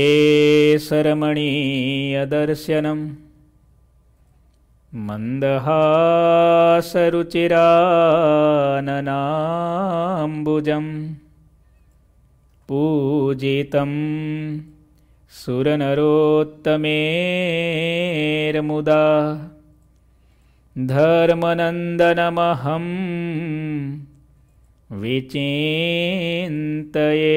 णीयदर्शनम् मन्दहासरुचिराननाम्बुजं पूजितं सुरनरोत्तमेर्मुदा धर्मनन्दनमहं विचिन्तये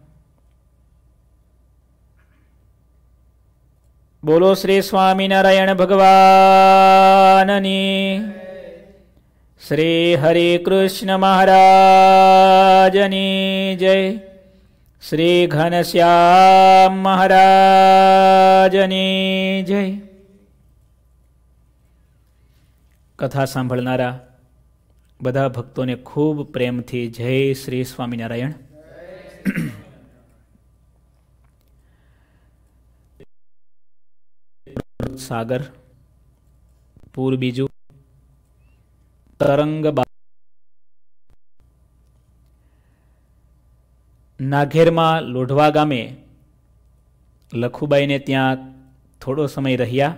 બોલો શ્રી સ્વામિનારાયણ ભગવાનની શ્રી હરે કૃષ્ણ મહારાજની જય શ્રી ઘનશ્યામ મહારાજની જય કથા સાંભળનારા બધા ભક્તોને ખૂબ પ્રેમથી જય શ્રી સ્વામિનારાયણ સાગર પૂર બીજું તરંગ નાઘેરમાં લોઢવા ગામે લખુબાઈને ત્યાં થોડો સમય રહ્યા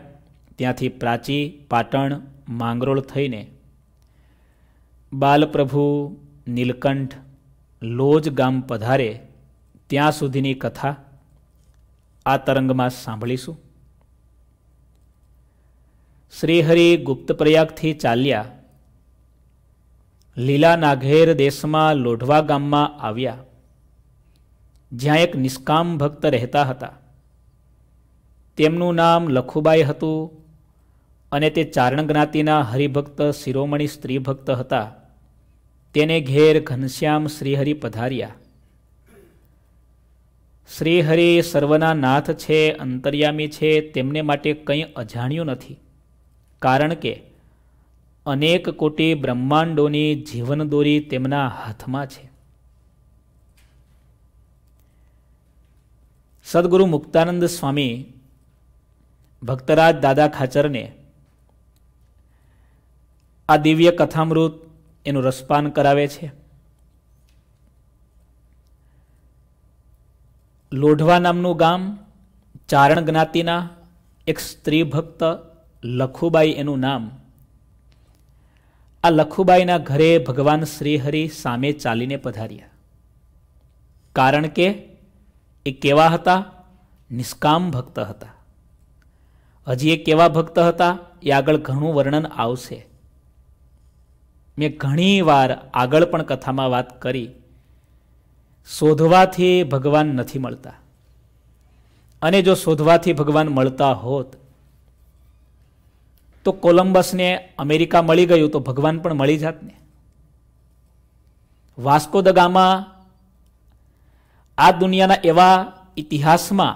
ત્યાંથી પ્રાચી પાટણ માંગરોળ થઈને બાલપ્રભુ નીલકંઠ લોજ ગામ પધારે ત્યાં સુધીની કથા આ તરંગમાં સાંભળીશું શ્રીહરિ ગુપ્ત પ્રયાગથી ચાલ્યા લીલા નાઘેર દેશમાં લોઢવા ગામમાં આવ્યા જ્યાં એક નિષ્કામ ભક્ત રહેતા હતા તેમનું નામ લખુબાઈ હતું અને તે ચારણ જ્ઞાતિના હરિભક્ત શિરોમણી સ્ત્રી ભક્ત હતા તેને ઘેર ઘનશ્યામ શ્રીહરિ પધાર્યા શ્રીહરિ સર્વના નાથ છે અંતર્યામી છે તેમને માટે કંઈ અજાણ્યું નથી કારણ કે અનેક કોટી બ્રહ્માંડોની જીવન દોરી તેમના હાથમાં છે સદગુરુ મુક્તાનંદ સ્વામી ભક્તરાજ દાદા ખાચરને આ દિવ્ય કથામૃત એનું રસપાન કરાવે છે લોઢવા નામનું ગામ ચારણ જ્ઞાતિના એક સ્ત્રી ભક્ત લખુબાઈ એનું નામ આ લખુબાઈના ઘરે ભગવાન શ્રીહરિ સામે ચાલીને પધાર્યા કારણ કે એ કેવા હતા નિષ્કામ ભક્ત હતા હજી એ કેવા ભક્ત હતા એ આગળ ઘણું વર્ણન આવશે મેં ઘણી વાર આગળ પણ કથામાં વાત કરી શોધવાથી ભગવાન નથી મળતા અને જો શોધવાથી ભગવાન મળતા હોત તો કોલંબસને અમેરિકા મળી ગયું તો ભગવાન પણ મળી જાત ને વાસ્કો દ ગામા આ દુનિયાના એવા ઇતિહાસમાં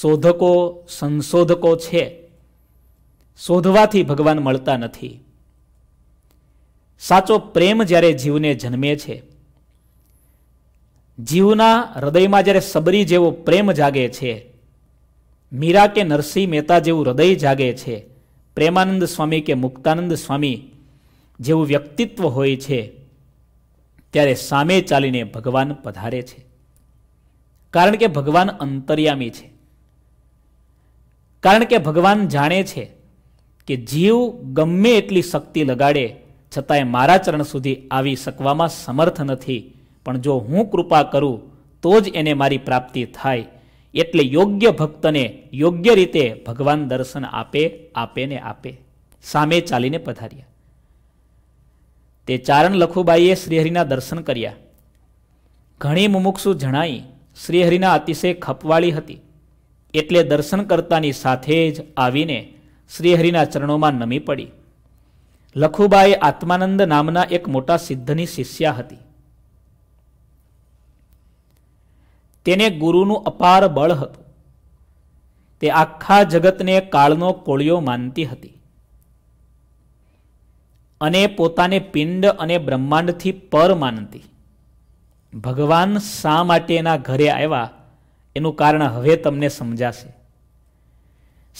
શોધકો સંશોધકો છે શોધવાથી ભગવાન મળતા નથી સાચો પ્રેમ જ્યારે જીવને જન્મે છે જીવના હૃદયમાં જ્યારે સબરી જેવો પ્રેમ જાગે છે મીરા કે નરસિંહ મહેતા જેવું હૃદય જાગે છે પ્રેમાનંદ સ્વામી કે મુક્તાનંદ સ્વામી જેવું વ્યક્તિત્વ હોય છે ત્યારે સામે ચાલીને ભગવાન પધારે છે કારણ કે ભગવાન અંતર્યામી છે કારણ કે ભગવાન જાણે છે કે જીવ ગમે એટલી શક્તિ લગાડે છતાંય મારા ચરણ સુધી આવી શકવામાં સમર્થ નથી પણ જો હું કૃપા કરું તો જ એને મારી પ્રાપ્તિ થાય એટલે યોગ્ય ભક્તને યોગ્ય રીતે ભગવાન દર્શન આપે આપે ને આપે સામે ચાલીને પધાર્યા તે ચારણ લખુબાઈએ શ્રીહરિના દર્શન કર્યા ઘણી મુમુક્ષુ જણાઈ શ્રીહરિના અતિશય ખપવાળી હતી એટલે દર્શન કરતાની સાથે જ આવીને શ્રીહરિના ચરણોમાં નમી પડી લખુબાઈ આત્માનંદ નામના એક મોટા સિદ્ધની શિષ્યા હતી તેને ગુરુનું અપાર બળ હતું તે આખા જગતને કાળનો કોળિયો માનતી હતી અને પોતાને પિંડ અને બ્રહ્માંડથી પર માનતી ભગવાન શા માટેના ઘરે આવ્યા એનું કારણ હવે તમને સમજાશે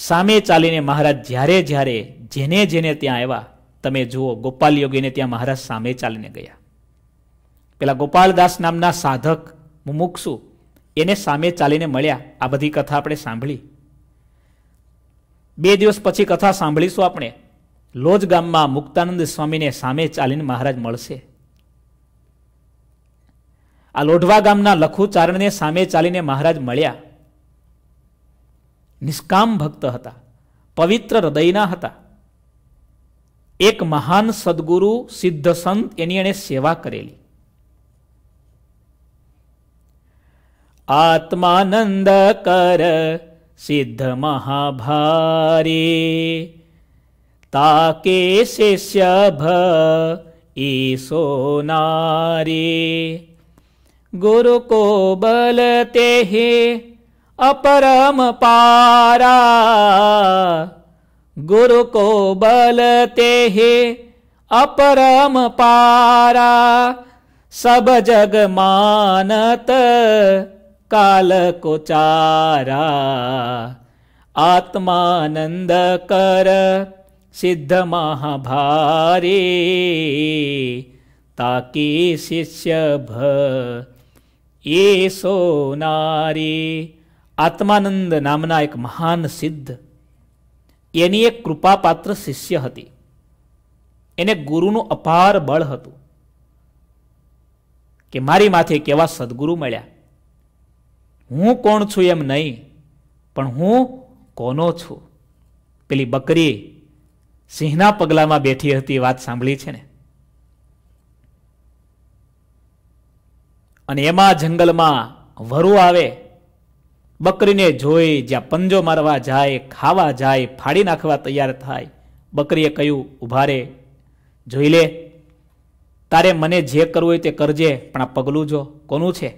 સામે ચાલીને મહારાજ જ્યારે જ્યારે જેને જેને ત્યાં આવ્યા તમે જુઓ ગોપાલ યોગીને ત્યાં મહારાજ સામે ચાલીને ગયા પેલા ગોપાલદાસ નામના સાધક મુમુક્ષુ એને સામે ચાલીને મળ્યા આ બધી કથા આપણે સાંભળી બે દિવસ પછી કથા સાંભળીશું આપણે લોજ ગામમાં મુક્તાનંદ સ્વામીને સામે ચાલીને મહારાજ મળશે આ લોઢવા ગામના લખુચારણને સામે ચાલીને મહારાજ મળ્યા નિષ્કામ ભક્ત હતા પવિત્ર હૃદયના હતા એક મહાન સદગુરુ સિદ્ધ સંત એની એણે સેવા કરેલી આત્માનંદ કર સિદ્ધ મહાભારે તાકે શિષ્ય ભ ઈસો નારે ગુરુ કો બલતે હે अपरम पारा गुरु को बलते हे अपरम पारा सब जग मानत કાલકોચારા આત્માનંદ કર સિદ્ધ મહાભારે તાકી શિષ્ય ભ એ સોનારી આત્માનંદ નામના એક મહાન સિદ્ધ એની એક કૃપાપાત્ર શિષ્ય હતી એને ગુરુનું અપાર બળ હતું કે મારી માથે કેવા સદગુરુ મળ્યા હું કોણ છું એમ નહીં પણ હું કોનો છું પેલી બકરી સિંહના પગલામાં બેઠી હતી વાત સાંભળી છે ને અને એમાં જંગલમાં વરુ આવે બકરીને જોઈ જ્યાં પંજો મારવા જાય ખાવા જાય ફાડી નાખવા તૈયાર થાય બકરીએ કહ્યું ઉભા રે જોઈ લે તારે મને જે કરવું હોય તે કરજે પણ આ પગલું જો કોનું છે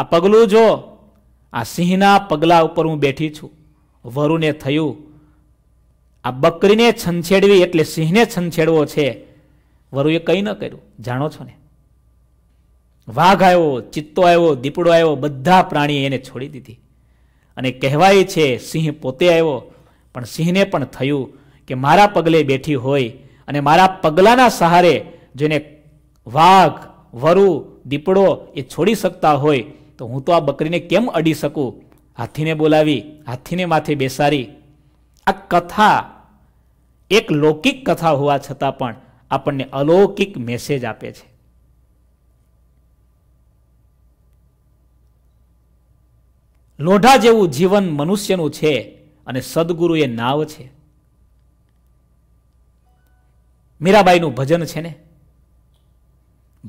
આ પગલું જો આ સિંહના પગલા ઉપર હું બેઠી છું વરુને થયું આ બકરીને છંછેડવી એટલે સિંહને છંછેડવો છે વરુએ કંઈ ન કર્યું જાણો છો ને વાઘ આવ્યો ચિત્તો આવ્યો દીપડો આવ્યો બધા પ્રાણીએ એને છોડી દીધી અને કહેવાય છે સિંહ પોતે આવ્યો પણ સિંહને પણ થયું કે મારા પગલે બેઠી હોય અને મારા પગલાના સહારે જેને વાઘ વરુ દીપડો એ છોડી શકતા હોય તો હું તો આ બકરીને કેમ અડી શકું હાથીને બોલાવી હાથીને માથે બેસારી આ કથા એક લૌકિક કથા હોવા છતાં પણ આપણને અલૌકિક મેસેજ આપે છે લોઢા જેવું જીવન મનુષ્યનું છે અને સદગુરુ એ નાવ છે મીરાબાઈનું ભજન છે ને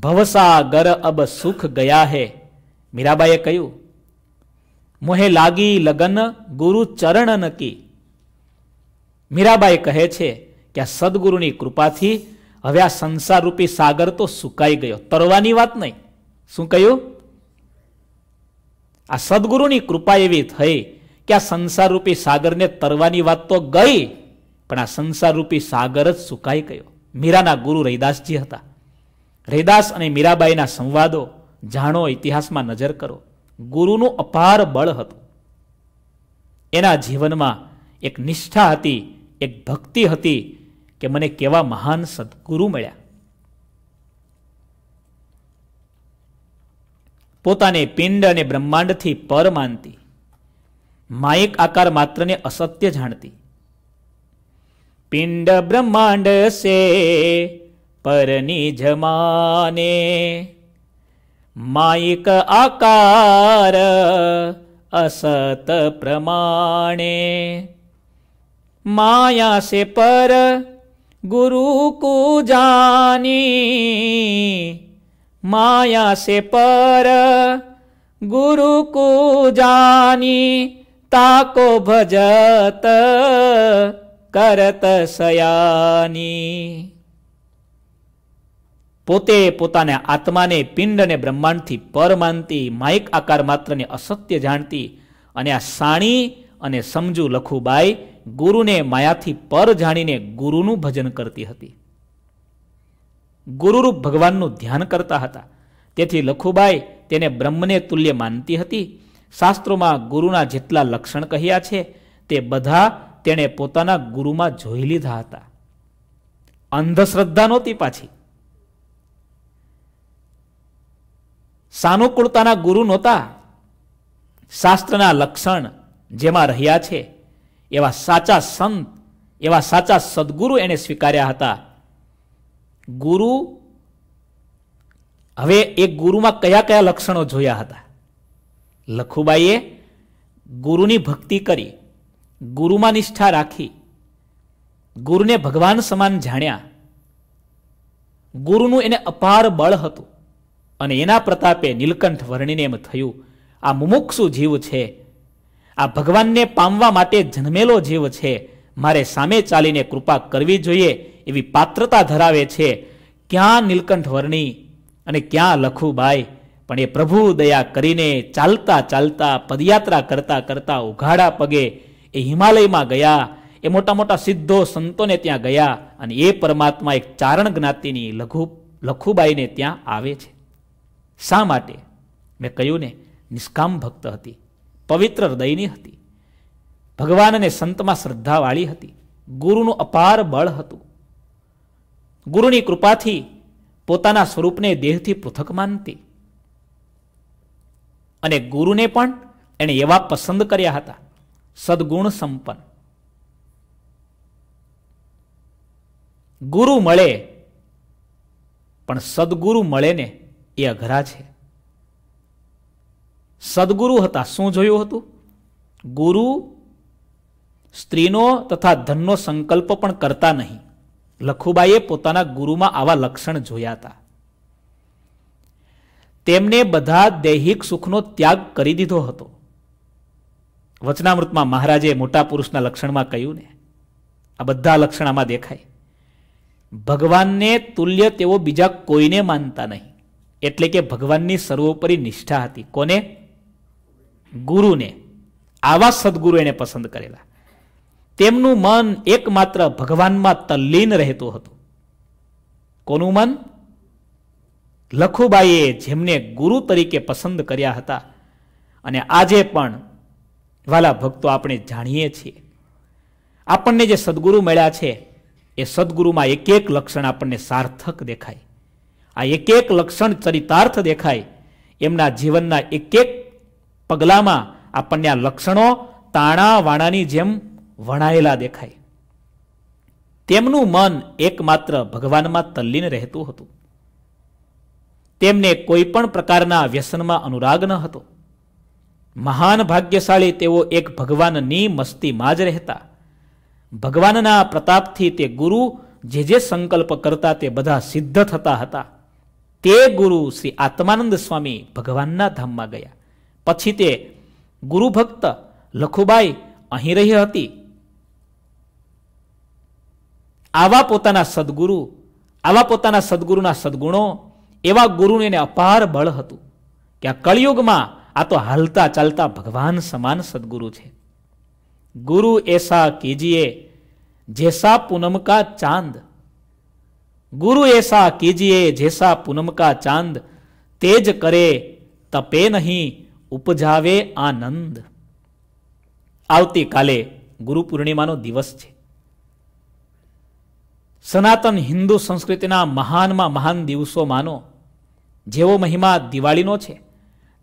ભવસા ગર અબ સુખ ગયા હે મીરાબાઈએ કહ્યું મોહે લાગી લગન ગુરુ ચરણ નકી મીરાબાઈ કહે છે કે આ સદગુરુની કૃપાથી હવે આ સંસાર રૂપી સાગર તો સુકાઈ ગયો તરવાની વાત નહીં શું કહ્યું આ સદગુરુની કૃપા એવી થઈ કે આ સંસાર રૂપી સાગરને તરવાની વાત તો ગઈ પણ આ સંસાર રૂપી સાગર જ સુકાઈ ગયો મીરાના ગુરુ રૈદાસજી હતા રૈદાસ અને મીરાબાઈના સંવાદો જાણો ઇતિહાસમાં નજર કરો ગુરુનું અપાર બળ હતું એના જીવનમાં એક નિષ્ઠા હતી એક ભક્તિ હતી કે મને કેવા મહાન સદગુરુ મળ્યા પોતાને પિંડ અને બ્રહ્માંડથી પર માનતી માયક આકાર માત્રને અસત્ય જાણતી પિંડ બ્રહ્માંડ સે પરની જમાને मायिक आकार असत प्रमाणे माया से पर गुरु को जानी माया से पर गुरु को जानी ताको भजत करत सयानी પોતે પોતાને આત્માને પિંડ અને બ્રહ્માંડથી પર માનતી માઇક આકાર માત્રને અસત્ય જાણતી અને આ સાણી અને સમજુ લખુબાઈ ગુરુને માયાથી પર જાણીને ગુરુનું ભજન કરતી હતી ગુરુરૂપ ભગવાનનું ધ્યાન કરતા હતા તેથી લખુબાઈ તેને બ્રહ્મને તુલ્ય માનતી હતી શાસ્ત્રોમાં ગુરુના જેટલા લક્ષણ કહ્યા છે તે બધા તેણે પોતાના ગુરુમાં જોઈ લીધા હતા અંધશ્રદ્ધા નહોતી પાછી સાનુકૂળતાના ગુરુ નહોતા શાસ્ત્રના લક્ષણ જેમાં રહ્યા છે એવા સાચા સંત એવા સાચા સદગુરુ એને સ્વીકાર્યા હતા ગુરુ હવે એ ગુરુમાં કયા કયા લક્ષણો જોયા હતા લખુબાઈએ ગુરુની ભક્તિ કરી ગુરુમાં નિષ્ઠા રાખી ગુરુને ભગવાન સમાન જાણ્યા ગુરુનું એને અપાર બળ હતું અને એના પ્રતાપે નીલકંઠ વર્ણિને એમ થયું આ મુમુક્ષુ જીવ છે આ ભગવાનને પામવા માટે જન્મેલો જીવ છે મારે સામે ચાલીને કૃપા કરવી જોઈએ એવી પાત્રતા ધરાવે છે ક્યાં નીલકંઠ વર્ણી અને ક્યાં લખુબાઈ પણ એ પ્રભુ દયા કરીને ચાલતા ચાલતા પદયાત્રા કરતા કરતા ઉઘાડા પગે એ હિમાલયમાં ગયા એ મોટા મોટા સિદ્ધો સંતોને ત્યાં ગયા અને એ પરમાત્મા એક ચારણ જ્ઞાતિની લઘુ લખુબાઈને ત્યાં આવે છે શા માટે મેં કહ્યું ને નિષ્કામ ભક્ત હતી પવિત્ર હૃદયની હતી ભગવાનને અને સંતમાં શ્રદ્ધાવાળી હતી ગુરુનું અપાર બળ હતું ગુરુની કૃપાથી પોતાના સ્વરૂપને દેહથી પૃથક માનતી અને ગુરુને પણ એણે એવા પસંદ કર્યા હતા સદગુણ સંપન્ન ગુરુ મળે પણ સદગુરુ મળે ને એ અઘરા છે સદગુરુ હતા શું જોયું હતું ગુરુ સ્ત્રીનો તથા ધનનો સંકલ્પ પણ કરતા નહીં લખુબાઈએ પોતાના ગુરુમાં આવા લક્ષણ જોયા હતા તેમને બધા દૈહિક સુખનો ત્યાગ કરી દીધો હતો વચનામૃતમાં મહારાજે મોટા પુરુષના લક્ષણમાં કહ્યું ને આ બધા લક્ષણ આમાં દેખાય ભગવાનને તુલ્ય તેઓ બીજા કોઈને માનતા નહીં એટલે કે ભગવાનની સર્વોપરી નિષ્ઠા હતી કોને ગુરુને આવા સદગુરુ એને પસંદ કરેલા તેમનું મન એકમાત્ર ભગવાનમાં તલ્લીન રહેતું હતું કોનું મન લખુબાઈએ જેમને ગુરુ તરીકે પસંદ કર્યા હતા અને આજે પણ વાલા ભક્તો આપણે જાણીએ છીએ આપણને જે સદગુરુ મળ્યા છે એ સદગુરુમાં એક એક લક્ષણ આપણને સાર્થક દેખાય આ એક એક લક્ષણ ચરિતાર્થ દેખાય એમના જીવનના એક એક પગલામાં આપણને આ લક્ષણો તાણા વાણાની જેમ વણાયેલા દેખાય તેમનું મન એકમાત્ર ભગવાનમાં તલ્લીન રહેતું હતું તેમને કોઈ પણ પ્રકારના વ્યસનમાં અનુરાગ ન હતો મહાન ભાગ્યશાળી તેઓ એક ભગવાનની મસ્તીમાં જ રહેતા ભગવાનના પ્રતાપથી તે ગુરુ જે જે સંકલ્પ કરતા તે બધા સિદ્ધ થતા હતા તે ગુરુ શ્રી આત્માનંદ સ્વામી ભગવાનના ધામમાં ગયા પછી તે ગુરુ ભક્ત લખુબાઈ અહીં રહી હતી આવા પોતાના સદગુરુ આવા પોતાના સદગુરુના સદગુણો એવા ગુરુને એને અપાર બળ હતું કે આ કળિયુગમાં આ તો હાલતા ચાલતા ભગવાન સમાન સદગુરુ છે ગુરુ એસા કીજીએ જેસા પૂનમ કા ચાંદ ગુરુ એસા કીજીએ જેસા પુનમકા ચાંદ તેજ કરે તપે નહીં ઉપજાવે આનંદ આવતીકાલે ગુરુ પૂર્ણિમાનો દિવસ છે સનાતન હિન્દુ સંસ્કૃતિના મહાનમાં મહાન દિવસો માનો જેવો મહિમા દિવાળીનો છે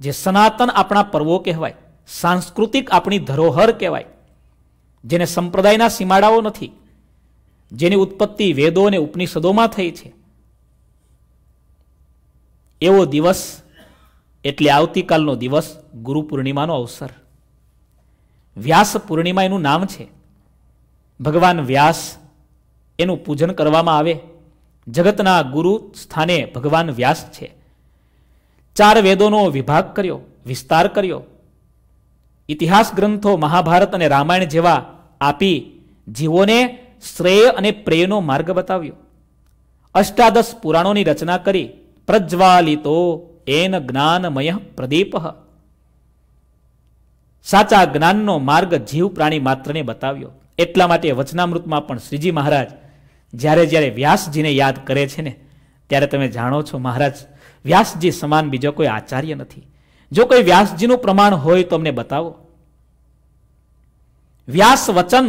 જે સનાતન આપણા પર્વો કહેવાય સાંસ્કૃતિક આપણી ધરોહર કહેવાય જેને સંપ્રદાયના સીમાડાઓ નથી જેની ઉત્પત્તિ વેદો અને ઉપનિષદોમાં થઈ છે એવો દિવસ એટલે આવતીકાલનો દિવસ ગુરુ પૂર્ણિમાનો અવસર વ્યાસ પૂર્ણિમા એનું નામ છે ભગવાન વ્યાસ એનું પૂજન કરવામાં આવે જગતના ગુરુ સ્થાને ભગવાન વ્યાસ છે ચાર વેદોનો વિભાગ કર્યો વિસ્તાર કર્યો ઇતિહાસ ગ્રંથો મહાભારત અને રામાયણ જેવા આપી જીવોને શ્રેય અને પ્રેયનો માર્ગ બતાવ્યો અષ્ટાદશ પુરાણોની રચના કરી પ્રજ્વાલિતો એન જ્ઞાનમય પ્રદીપ સાચા જ્ઞાનનો માર્ગ જીવ પ્રાણી માત્રને બતાવ્યો એટલા માટે વચનામૃતમાં પણ શ્રીજી મહારાજ જ્યારે જ્યારે વ્યાસજીને યાદ કરે છે ને ત્યારે તમે જાણો છો મહારાજ વ્યાસજી સમાન બીજો કોઈ આચાર્ય નથી જો કોઈ વ્યાસજીનું પ્રમાણ હોય તો અમને બતાવો વ્યાસ વચન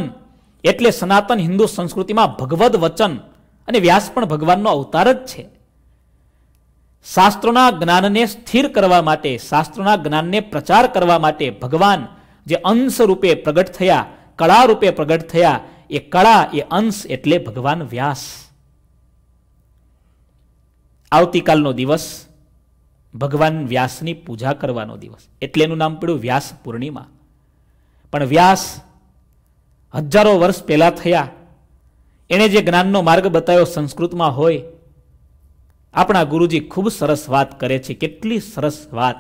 એટલે સનાતન હિન્દુ સંસ્કૃતિમાં ભગવદ વચન અને વ્યાસ પણ ભગવાનનો અવતાર જ છે શાસ્ત્રોના જ્ઞાનને સ્થિર કરવા માટે શાસ્ત્રોના જ્ઞાનને પ્રચાર કરવા માટે ભગવાન જે અંશ રૂપે પ્રગટ થયા કળા રૂપે પ્રગટ થયા એ કળા એ અંશ એટલે ભગવાન વ્યાસ આવતીકાલનો દિવસ ભગવાન વ્યાસની પૂજા કરવાનો દિવસ એટલે એનું નામ પડ્યું વ્યાસ પૂર્ણિમા પણ વ્યાસ હજારો વર્ષ પહેલાં થયા એણે જે જ્ઞાનનો માર્ગ બતાવ્યો સંસ્કૃતમાં હોય આપણા ગુરુજી ખૂબ સરસ વાત કરે છે કેટલી સરસ વાત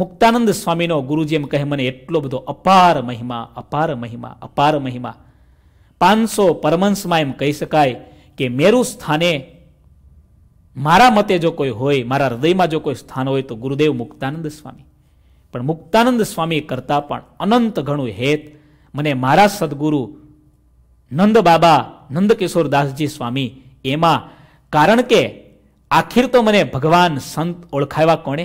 મુક્તાનંદ સ્વામીનો ગુરુજી એમ કહે મને એટલો બધો અપાર મહિમા અપાર મહિમા અપાર મહિમા પાંચસો પરમંશમાં એમ કહી શકાય કે મેરું સ્થાને મારા મતે જો કોઈ હોય મારા હૃદયમાં જો કોઈ સ્થાન હોય તો ગુરુદેવ મુક્તાનંદ સ્વામી પણ મુક્તાનંદ સ્વામી કરતાં પણ અનંત ઘણું હેત મને મારા સદગુરુ નંદ બાબા નંદકિશોર દાસજી સ્વામી એમાં કારણ કે આખીર તો મને ભગવાન સંત ઓળખાવ્યા કોણે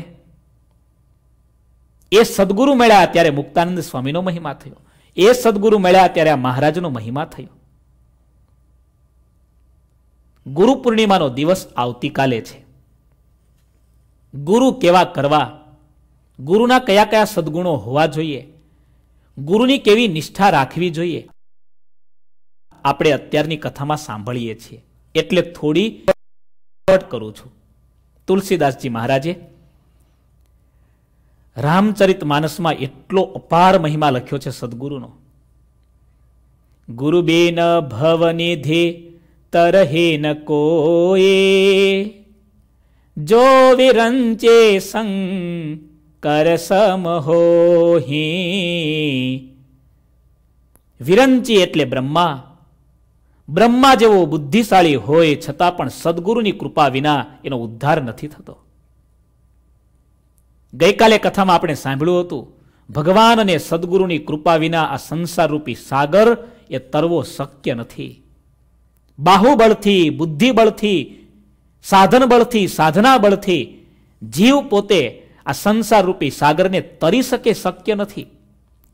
એ સદગુરુ મળ્યા ત્યારે મુક્તાનંદ સ્વામીનો મહિમા થયો એ સદગુરુ મળ્યા ત્યારે આ મહારાજનો મહિમા થયો ગુરુ પૂર્ણિમાનો દિવસ આવતીકાલે છે ગુરુ કેવા કરવા ગુરુના કયા કયા સદગુણો હોવા જોઈએ ગુરુની કેવી નિષ્ઠા રાખવી જોઈએ આપણે અત્યારની કથામાં સાંભળીએ છીએ એટલે થોડી કરું છું તુલસીદાસજી મહારાજે રામચરિત માનસમાં એટલો અપાર મહિમા લખ્યો છે સદગુરુનો ગુરુ ગુરુબેન ભવનિધિ ન કોએ જો વિરંચે સંગ કર સમ વિરંચી એટલે બ્રહ્મા બ્રહ્મા જેવો બુદ્ધિશાળી હોય છતાં પણ સદગુરુની કૃપા વિના એનો ઉદ્ધાર નથી થતો ગઈકાલે કથામાં આપણે સાંભળ્યું હતું ભગવાન અને સદગુરુની કૃપા વિના આ સંસારરૂપી સાગર એ તરવો શક્ય નથી બાહુબળથી બુદ્ધિબળથી સાધન બળથી સાધના બળથી જીવ પોતે આ સંસાર રૂપી સાગરને તરી શકે શક્ય નથી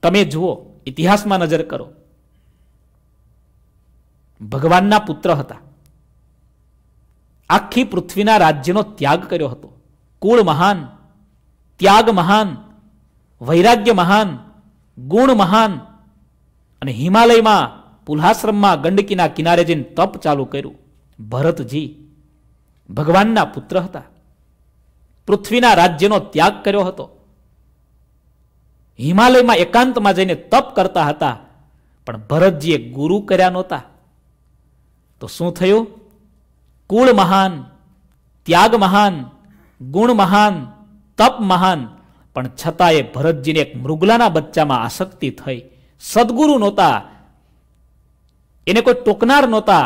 તમે જુઓ ઇતિહાસમાં નજર કરો ભગવાનના પુત્ર હતા આખી પૃથ્વીના રાજ્યનો ત્યાગ કર્યો હતો કુળ મહાન ત્યાગ મહાન વૈરાગ્ય મહાન ગુણ મહાન અને હિમાલયમાં પુલ્હાશ્રમમાં ગંડકીના કિનારે જઈને તપ ચાલુ કર્યું ભરતજી ભગવાનના પુત્ર હતા પૃથ્વીના રાજ્યનો ત્યાગ કર્યો હતો હિમાલયમાં એકાંતમાં જઈને તપ કરતા હતા પણ ભરતજીએ ગુરુ કર્યા નહોતા તો શું થયું કુળ મહાન ત્યાગ મહાન ગુણ મહાન તપ મહાન પણ છતાં એ ભરતજીને એક મૃગલાના બચ્ચામાં આસક્તિ થઈ સદગુરુ નહોતા એને કોઈ ટોકનાર નહોતા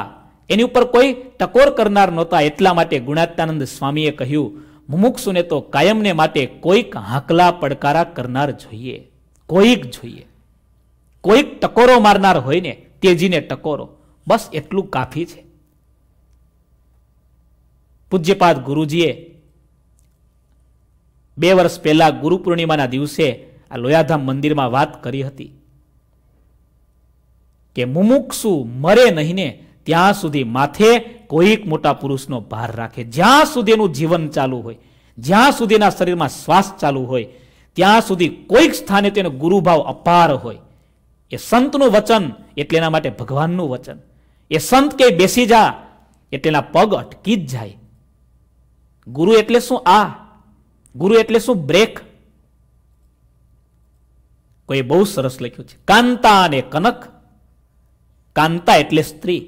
એની ઉપર કોઈ ટકોર કરનાર નહોતા એટલા માટે ગુણાત્યાનંદ સ્વામીએ કહ્યું મુમુક્ષુને તો કાયમને માટે કોઈક હાંકલા પડકારા કરનાર જોઈએ કોઈક જોઈએ કોઈક ટકોરો મારનાર હોય ને તેજીને ટકોરો બસ એટલું કાફી છે પૂજ્યપાદ ગુરુજીએ બે વર્ષ પહેલા ગુરુ પૂર્ણિમાના દિવસે આ લોયાધામ મંદિરમાં વાત કરી હતી કે મુમુક્ષુ મરે નહીં ને ત્યાં સુધી માથે કોઈક મોટા પુરુષનો ભાર રાખે જ્યાં સુધીનું જીવન ચાલુ હોય જ્યાં સુધીના શરીરમાં શ્વાસ ચાલુ હોય ત્યાં સુધી કોઈક સ્થાને તેનો ગુરુભાવ અપાર હોય એ સંતનું વચન એટલે એના માટે ભગવાનનું વચન એ સંત કે બેસી જા એટલેના પગ અટકી જ જાય ગુરુ એટલે શું આ ગુરુ એટલે શું બ્રેક કોઈ બહુ સરસ લખ્યું છે કાંતા અને કનક કાંતા એટલે સ્ત્રી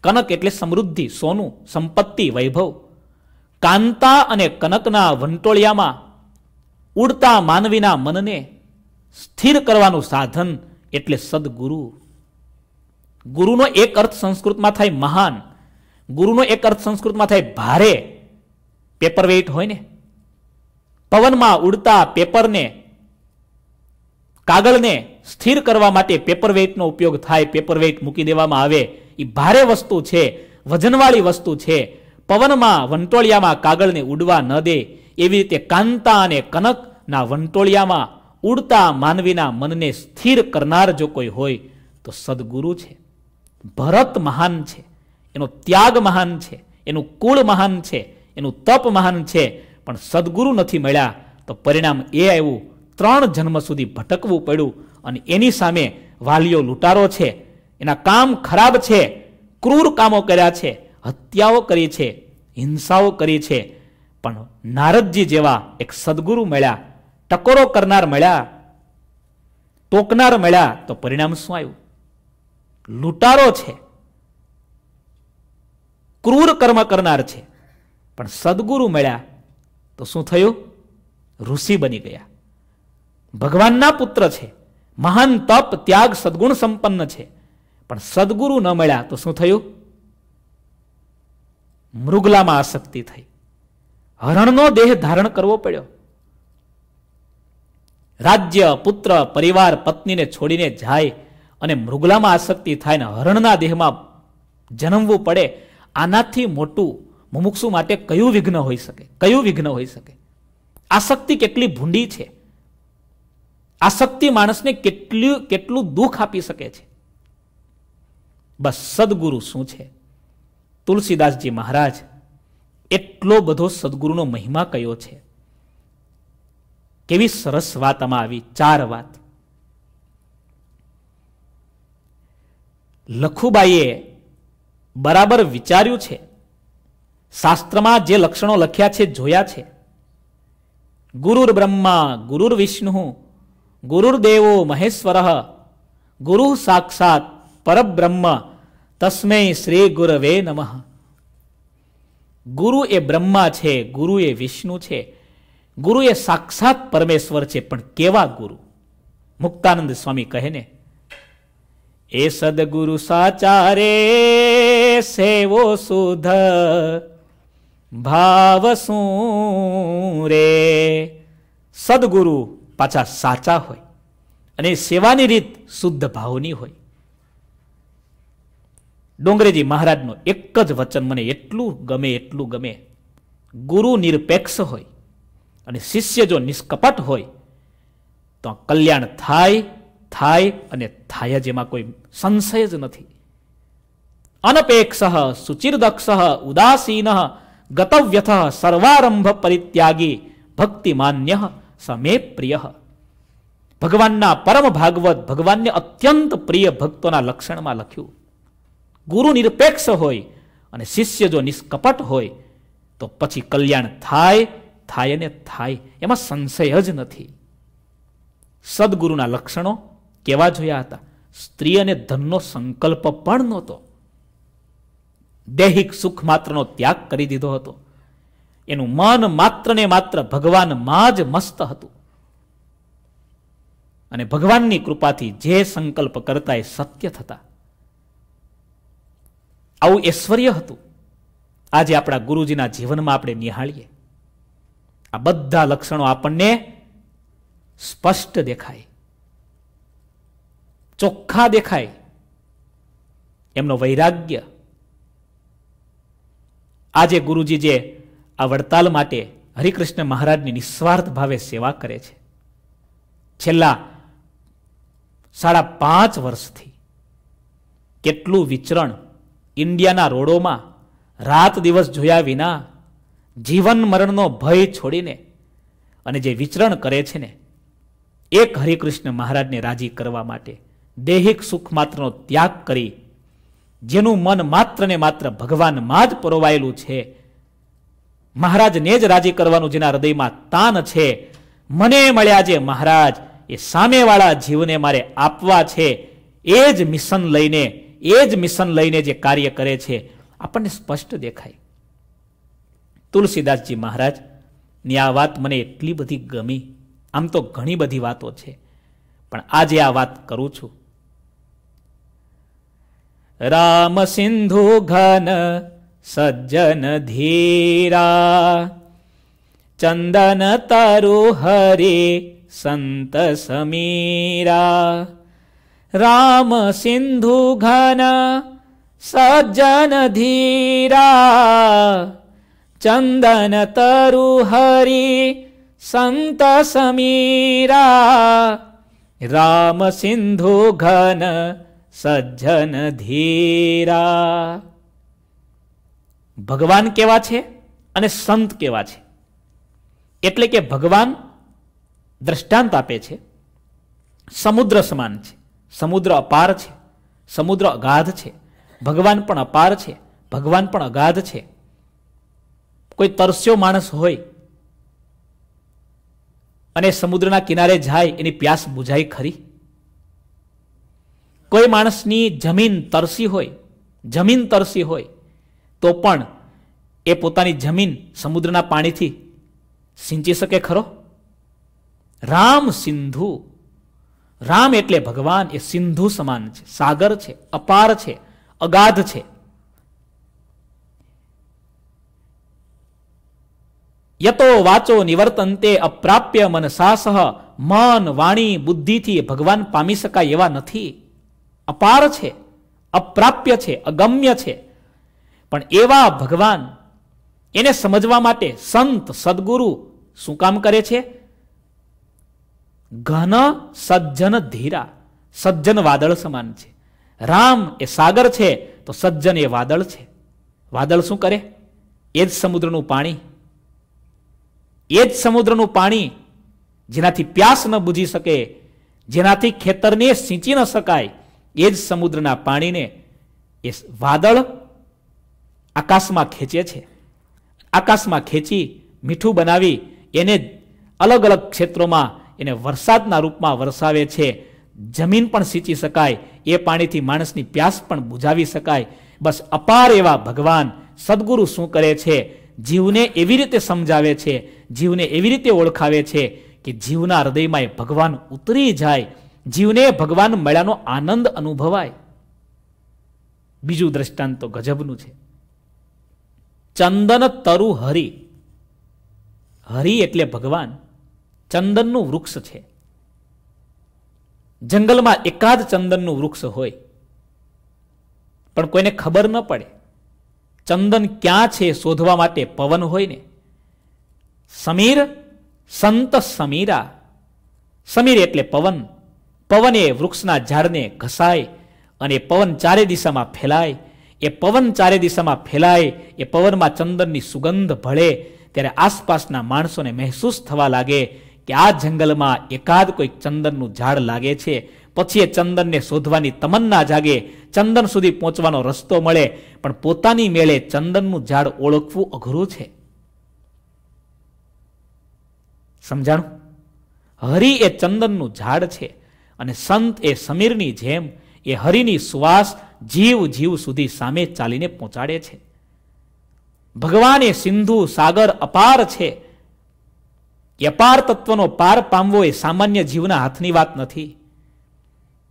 કનક એટલે સમૃદ્ધિ સોનું સંપત્તિ વૈભવ કાંતા અને કનકના વંટોળિયામાં ઉડતા માનવીના મનને સ્થિર કરવાનું સાધન એટલે સદગુરુ ગુરુનો એક અર્થ સંસ્કૃતમાં થાય મહાન ગુરુનો એક અર્થ સંસ્કૃતમાં થાય ભારે પેપર વેઇટ હોય ને પવનમાં ઉડતા પેપરને કાગળને સ્થિર કરવા માટે પેપર વેઇટનો ઉપયોગ થાય પેપર વેઇટ મૂકી દેવામાં આવે એ ભારે વસ્તુ છે વજનવાળી વસ્તુ છે પવનમાં વંટોળિયામાં કાગળને ઉડવા ન દે એવી રીતે કાંતા અને કનકના વંટોળિયામાં ઉડતા માનવીના મનને સ્થિર કરનાર જો કોઈ હોય તો સદગુરુ છે ભરત મહાન છે એનો ત્યાગ મહાન છે એનું કુળ મહાન છે એનું તપ મહાન છે પણ સદગુરુ નથી મળ્યા તો પરિણામ એ આવ્યું ત્રણ જન્મ સુધી ભટકવું પડ્યું અને એની સામે વાલીઓ લૂંટારો છે એના કામ ખરાબ છે ક્રૂર કામો કર્યા છે હત્યાઓ કરી છે હિંસાઓ કરી છે પણ નારદજી જેવા એક સદગુરુ મળ્યા ટકોરો કરનાર મળ્યા ટોકનાર મળ્યા તો પરિણામ શું આવ્યું લૂંટારો છે ક્રૂર કર્મ કરનાર છે પણ સદગુરુ મળ્યા તો શું થયું ઋષિ બની ગયા ભગવાનના પુત્ર છે મહાન તપ ત્યાગ સદગુણ સંપન્ન છે પણ સદગુરુ ન મળ્યા તો શું થયું મૃગલામાં આસક્તિ થઈ હરણનો દેહ ધારણ કરવો પડ્યો રાજ્ય પુત્ર પરિવાર પત્નીને છોડીને જાય અને મૃગલામાં આસક્તિ થાય ને હરણના દેહમાં જન્મવું પડે આનાથી મોટું મુમુક્ષુ માટે કયું વિઘ્ન હોઈ શકે કયું વિઘ્ન હોઈ શકે આસક્તિ કેટલી ભૂંડી છે આસક્તિ માણસને કેટલું કેટલું દુઃખ આપી શકે છે બસ સદગુરુ શું છે તુલસીદાસજી મહારાજ એટલો બધો સદગુરુનો મહિમા કયો છે કેવી સરસ વાત આમાં આવી ચાર વાત લખુબાઈએ બરાબર વિચાર્યું છે શાસ્ત્રમાં જે લક્ષણો લખ્યા છે જોયા છે ગુરુર બ્રહ્મા ગુરુર વિષ્ણુ ગુરુર દેવો મહેશ્વર ગુરુ સાક્ષાત પરબ્રહ્મ તસ્મૈ શ્રી ગુરવે નમઃ ગુરુ એ બ્રહ્મા છે ગુરુ એ વિષ્ણુ છે ગુરુ એ સાક્ષાત પરમેશ્વર છે પણ કેવા ગુરુ મુક્તાનંદ સ્વામી કહે ને એ સદગુરુ સાચારે સેવો સુધ ભાવ શું રે સદગુરુ પાછા સાચા હોય અને સેવાની રીત શુદ્ધ ભાવની હોય ડોંગરેજી મહારાજનું એક જ વચન મને એટલું ગમે એટલું ગમે ગુરુ નિરપેક્ષ હોય અને શિષ્ય જો નિષ્કપટ હોય તો કલ્યાણ થાય થાય અને થાય જ એમાં કોઈ સંશય જ નથી અનપેક્ષ સુચિરદક્ષ ઉદાસીન ગતવ્યથ સર્વારંભ પરિત્યાગી ભક્તિમાન્ય સમે પ્રિય ભગવાનના પરમ ભાગવત ભગવાનને અત્યંત પ્રિય ભક્તોના લક્ષણમાં લખ્યું ગુરુ નિરપેક્ષ હોય અને શિષ્ય જો નિષ્કપટ હોય તો પછી કલ્યાણ થાય થાય ને થાય એમાં સંશય જ નથી સદગુરુના લક્ષણો કેવા જોયા હતા સ્ત્રી અને ધનનો સંકલ્પ પણ નહોતો દૈહિક સુખ માત્રનો ત્યાગ કરી દીધો હતો એનું મન માત્ર ને માત્ર ભગવાનમાં જ મસ્ત હતું અને ભગવાનની કૃપાથી જે સંકલ્પ કરતા એ સત્ય થતા આવું ઐશ્વર્ય હતું આજે આપણા ગુરુજીના જીવનમાં આપણે નિહાળીએ આ બધા લક્ષણો આપણને સ્પષ્ટ દેખાય ચોખ્ખા દેખાય એમનો વૈરાગ્ય આજે ગુરુજી જે આ વડતાલ માટે હરિકૃષ્ણ મહારાજની નિસ્વાર્થ ભાવે સેવા કરે છે છેલ્લા સાડા પાંચ વર્ષથી કેટલું વિચરણ ઇન્ડિયાના રોડોમાં રાત દિવસ જોયા વિના જીવન મરણનો ભય છોડીને અને જે વિચરણ કરે છે ને એક હરિકૃષ્ણ મહારાજને રાજી કરવા માટે દૈહિક સુખ માત્રનો ત્યાગ કરી જેનું મન માત્ર ને માત્ર ભગવાનમાં જ પરોવાયેલું છે મહારાજને જ રાજી કરવાનું જેના હૃદયમાં તાન છે મને મળ્યા જે મહારાજ એ સામેવાળા જીવને મારે આપવા છે એ જ મિશન લઈને એ જ મિશન લઈને જે કાર્ય કરે છે આપણને સ્પષ્ટ દેખાય તુલસીદાસજી મહારાજ ની આ વાત મને એટલી બધી ગમી આમ તો ઘણી બધી વાતો છે પણ આજે આ વાત કરું છું રામ સિંધુ ઘન સજ્જન ધીરા ચંદન તરુ હરે સંત સમીરા રામ સિંધુ ઘન સજ્જન ધીરા ચંદન तरु हरि सन्त समीरा राम सिन्धु घन સજ્જન ધીરા ભગવાન કેવા છે અને સંત કેવા છે એટલે કે ભગવાન દ્રષ્ટાંત આપે છે સમુદ્ર સમાન છે સમુદ્ર અપાર છે સમુદ્ર અગાધ છે ભગવાન પણ અપાર છે ભગવાન પણ અગાધ છે કોઈ તરસ્યો માણસ હોય અને સમુદ્રના કિનારે જાય એની પ્યાસ બુઝાય ખરી કોઈ માણસની જમીન તરસી હોય જમીન તરસી હોય તો પણ એ પોતાની જમીન સમુદ્રના પાણીથી સિંચી શકે ખરો રામ સિંધુ રામ એટલે ભગવાન એ સિંધુ સમાન છે સાગર છે અપાર છે અગાધ છે યતો વાચો નિવર્તનતે અપ્રાપ્ય મનસા સહ મન વાણી બુદ્ધિથી ભગવાન પામી શકાય એવા નથી અપાર છે અપ્રાપ્ય છે અગમ્ય છે પણ એવા ભગવાન એને સમજવા માટે સંત સદગુરુ શું કામ કરે છે ઘન સજ્જન ધીરા સજ્જન વાદળ સમાન છે રામ એ સાગર છે તો સજ્જન એ વાદળ છે વાદળ શું કરે એ જ સમુદ્રનું પાણી એ જ સમુદ્રનું પાણી જેનાથી પ્યાસ ન બુજી શકે જેનાથી ખેતરને સિંચી ન શકાય એ જ સમુદ્રના પાણીને એ વાદળ આકાશમાં ખેંચે છે આકાશમાં ખેંચી મીઠું બનાવી એને અલગ અલગ ક્ષેત્રોમાં એને વરસાદના રૂપમાં વરસાવે છે જમીન પણ સીંચી શકાય એ પાણીથી માણસની પ્યાસ પણ બુજાવી શકાય બસ અપાર એવા ભગવાન સદગુરુ શું કરે છે જીવને એવી રીતે સમજાવે છે જીવને એવી રીતે ઓળખાવે છે કે જીવના હૃદયમાં એ ભગવાન ઉતરી જાય જીવને ભગવાન મળ્યાનો આનંદ અનુભવાય બીજું દ્રષ્ટાંત તો ગજબનું છે ચંદન તરુ હરિ હરિ એટલે ભગવાન ચંદનનું વૃક્ષ છે જંગલમાં એકાદ ચંદનનું વૃક્ષ હોય પણ કોઈને ખબર ન પડે ચંદન ક્યાં છે શોધવા માટે પવન હોય ને સમીર સંત સમીરા સમીર એટલે પવન પવન એ વૃક્ષના ઝાડને ઘસાય અને પવન ચારે દિશામાં ફેલાય એ પવન ચારે દિશામાં ફેલાય એ પવનમાં ચંદનની સુગંધ ભળે ત્યારે આસપાસના માણસોને મહેસૂસ થવા લાગે કે આ જંગલમાં એકાદ કોઈક ચંદનનું ઝાડ લાગે છે પછી એ ચંદનને શોધવાની તમન્ના જાગે ચંદન સુધી પહોંચવાનો રસ્તો મળે પણ પોતાની મેળે ચંદનનું ઝાડ ઓળખવું અઘરું છે સમજાણું હરિ એ ચંદનનું ઝાડ છે અને સંત એ સમીરની જેમ એ હરિની શ્વાસ જીવ જીવ સુધી સામે ચાલીને પહોંચાડે છે ભગવાન એ સિંધુ સાગર અપાર છે અપાર તત્વનો પાર પામવો એ સામાન્ય જીવના હાથની વાત નથી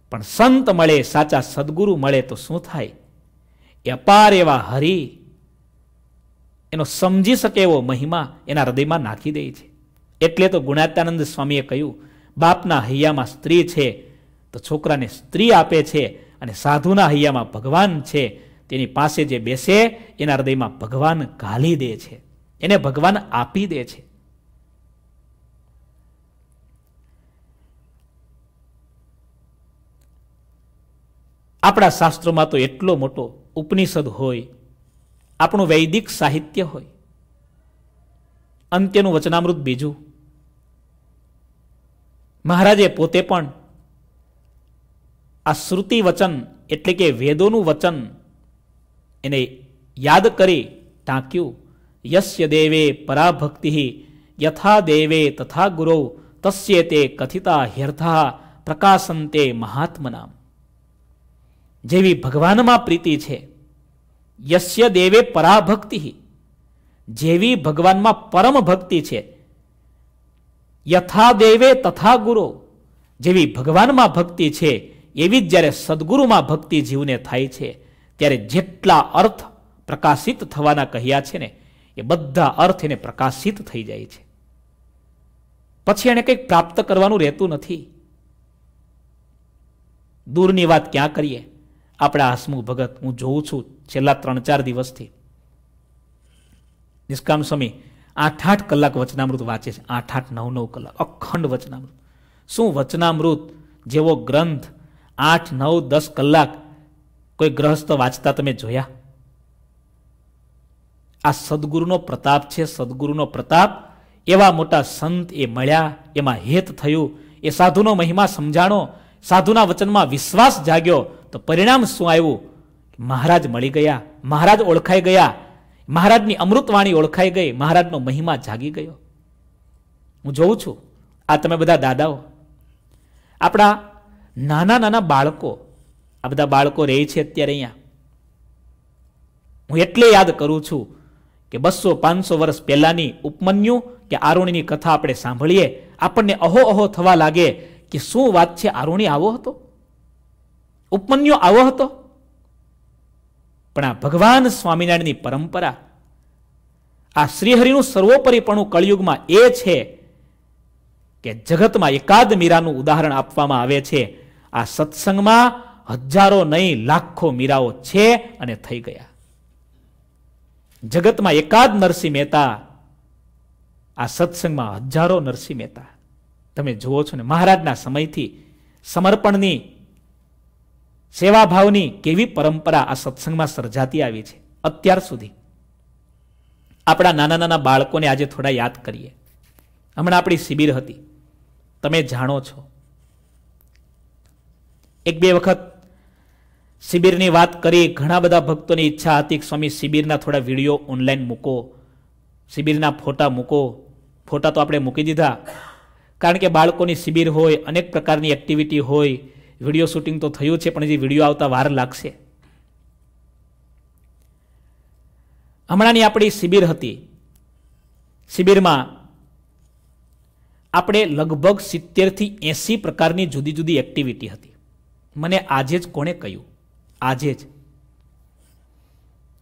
પણ સંત મળે સાચા સદગુરુ મળે તો શું થાય યપાર એવા હરિ એનો સમજી શકે એવો મહિમા એના હૃદયમાં નાખી દે છે એટલે તો ગુણાત્યાનંદ સ્વામીએ કહ્યું બાપના હૈયામાં સ્ત્રી છે તો છોકરાને સ્ત્રી આપે છે અને સાધુના હૈયામાં ભગવાન છે તેની પાસે જે બેસે એના હૃદયમાં ભગવાન ઘાલી દે છે એને ભગવાન આપી દે છે આપણા શાસ્ત્રોમાં તો એટલો મોટો ઉપનિષદ હોય આપણું વૈદિક સાહિત્ય હોય અંત્યનું વચનામૃત બીજું મહારાજે પોતે પણ આ શ્રુતિ વચન એટલે કે વેદોનું વચન એને યાદ કરી ટાંક્યું યસ્ય દેવે પરાભક્તિ યથા દેવે તથા ગુરૌ તસ્ય તે કથિતા હ્યર્થા પ્રકાશંતે મહાત્મનામ જેવી ભગવાનમાં પ્રીતિ છે યસ્ય દેવે પરાભક્તિ જેવી ભગવાનમાં પરમ ભક્તિ છે યથા દેવે તથા ગુરુ જેવી ભગવાનમાં ભક્તિ છે એવી જ જ્યારે સદગુરુમાં ભક્તિ જીવને થાય છે ત્યારે જેટલા અર્થ પ્રકાશિત થવાના કહ્યા છે ને એ બધા અર્થ એને પ્રકાશિત થઈ જાય છે પછી એને કંઈક પ્રાપ્ત કરવાનું રહેતું નથી દૂરની વાત ક્યાં કરીએ આપણા હસમુખ ભગત હું જોઉં છું છેલ્લા ત્રણ ચાર દિવસથી નિષ્કામ સ્વામી આઠ આઠ કલાક વચનામૃત વાંચે છે આઠ આઠ નવ નવ કલાક અખંડ વચનામૃત શું વચનામૃત જેવો ગ્રંથ આઠ નવ દસ કલાક કોઈ ગ્રહસ્થ વાંચતા તમે જોયા આ સદગુરુનો પ્રતાપ છે સદગુરુનો પ્રતાપ એવા મોટા સંત એ મળ્યા એમાં હેત થયું એ સાધુનો મહિમા સમજાણો સાધુના વચનમાં વિશ્વાસ જાગ્યો તો પરિણામ શું આવ્યું મહારાજ મળી ગયા મહારાજ ઓળખાઈ ગયા મહારાજની અમૃતવાણી ઓળખાઈ ગઈ મહારાજનો મહિમા જાગી ગયો હું જોઉં છું આ તમે બધા દાદાઓ આપણા નાના નાના બાળકો આ બધા બાળકો રહે છે અત્યારે અહીંયા હું એટલે યાદ કરું છું કે બસો પાંચસો વર્ષ પહેલાંની ઉપમન્યુ કે આરુણીની કથા આપણે સાંભળીએ આપણને અહો અહો થવા લાગે કે શું વાત છે આરુણી આવો હતો ઉપમન્યો આવો હતો પણ આ ભગવાન સ્વામિનારાયણની પરંપરા આ શ્રીહરિનું સર્વોપરીપણું કળિયુગમાં એ છે કે જગતમાં એકાદ મીરાનું ઉદાહરણ આપવામાં આવે છે આ સત્સંગમાં હજારો નહીં લાખો મીરાઓ છે અને થઈ ગયા જગતમાં એકાદ નરસિંહ મહેતા આ સત્સંગમાં હજારો નરસિંહ મહેતા તમે જુઓ છો ને મહારાજના સમયથી સમર્પણની સેવાભાવની કેવી પરંપરા આ સત્સંગમાં સર્જાતી આવી છે અત્યાર સુધી આપણા નાના નાના બાળકોને આજે થોડા યાદ કરીએ હમણાં આપણી શિબિર હતી તમે જાણો છો એક બે વખત શિબિરની વાત કરી ઘણા બધા ભક્તોની ઈચ્છા હતી કે સ્વામી શિબિરના થોડા વિડીયો ઓનલાઈન મૂકો શિબિરના ફોટા મૂકો ફોટા તો આપણે મૂકી દીધા કારણ કે બાળકોની શિબિર હોય અનેક પ્રકારની એક્ટિવિટી હોય વિડીયો શૂટિંગ તો થયું છે પણ જે વિડીયો આવતા વાર લાગશે હમણાંની આપણી શિબિર હતી શિબિરમાં આપણે લગભગ સિત્તેરથી એંસી પ્રકારની જુદી જુદી એક્ટિવિટી હતી મને આજે જ કોણે કહ્યું આજે જ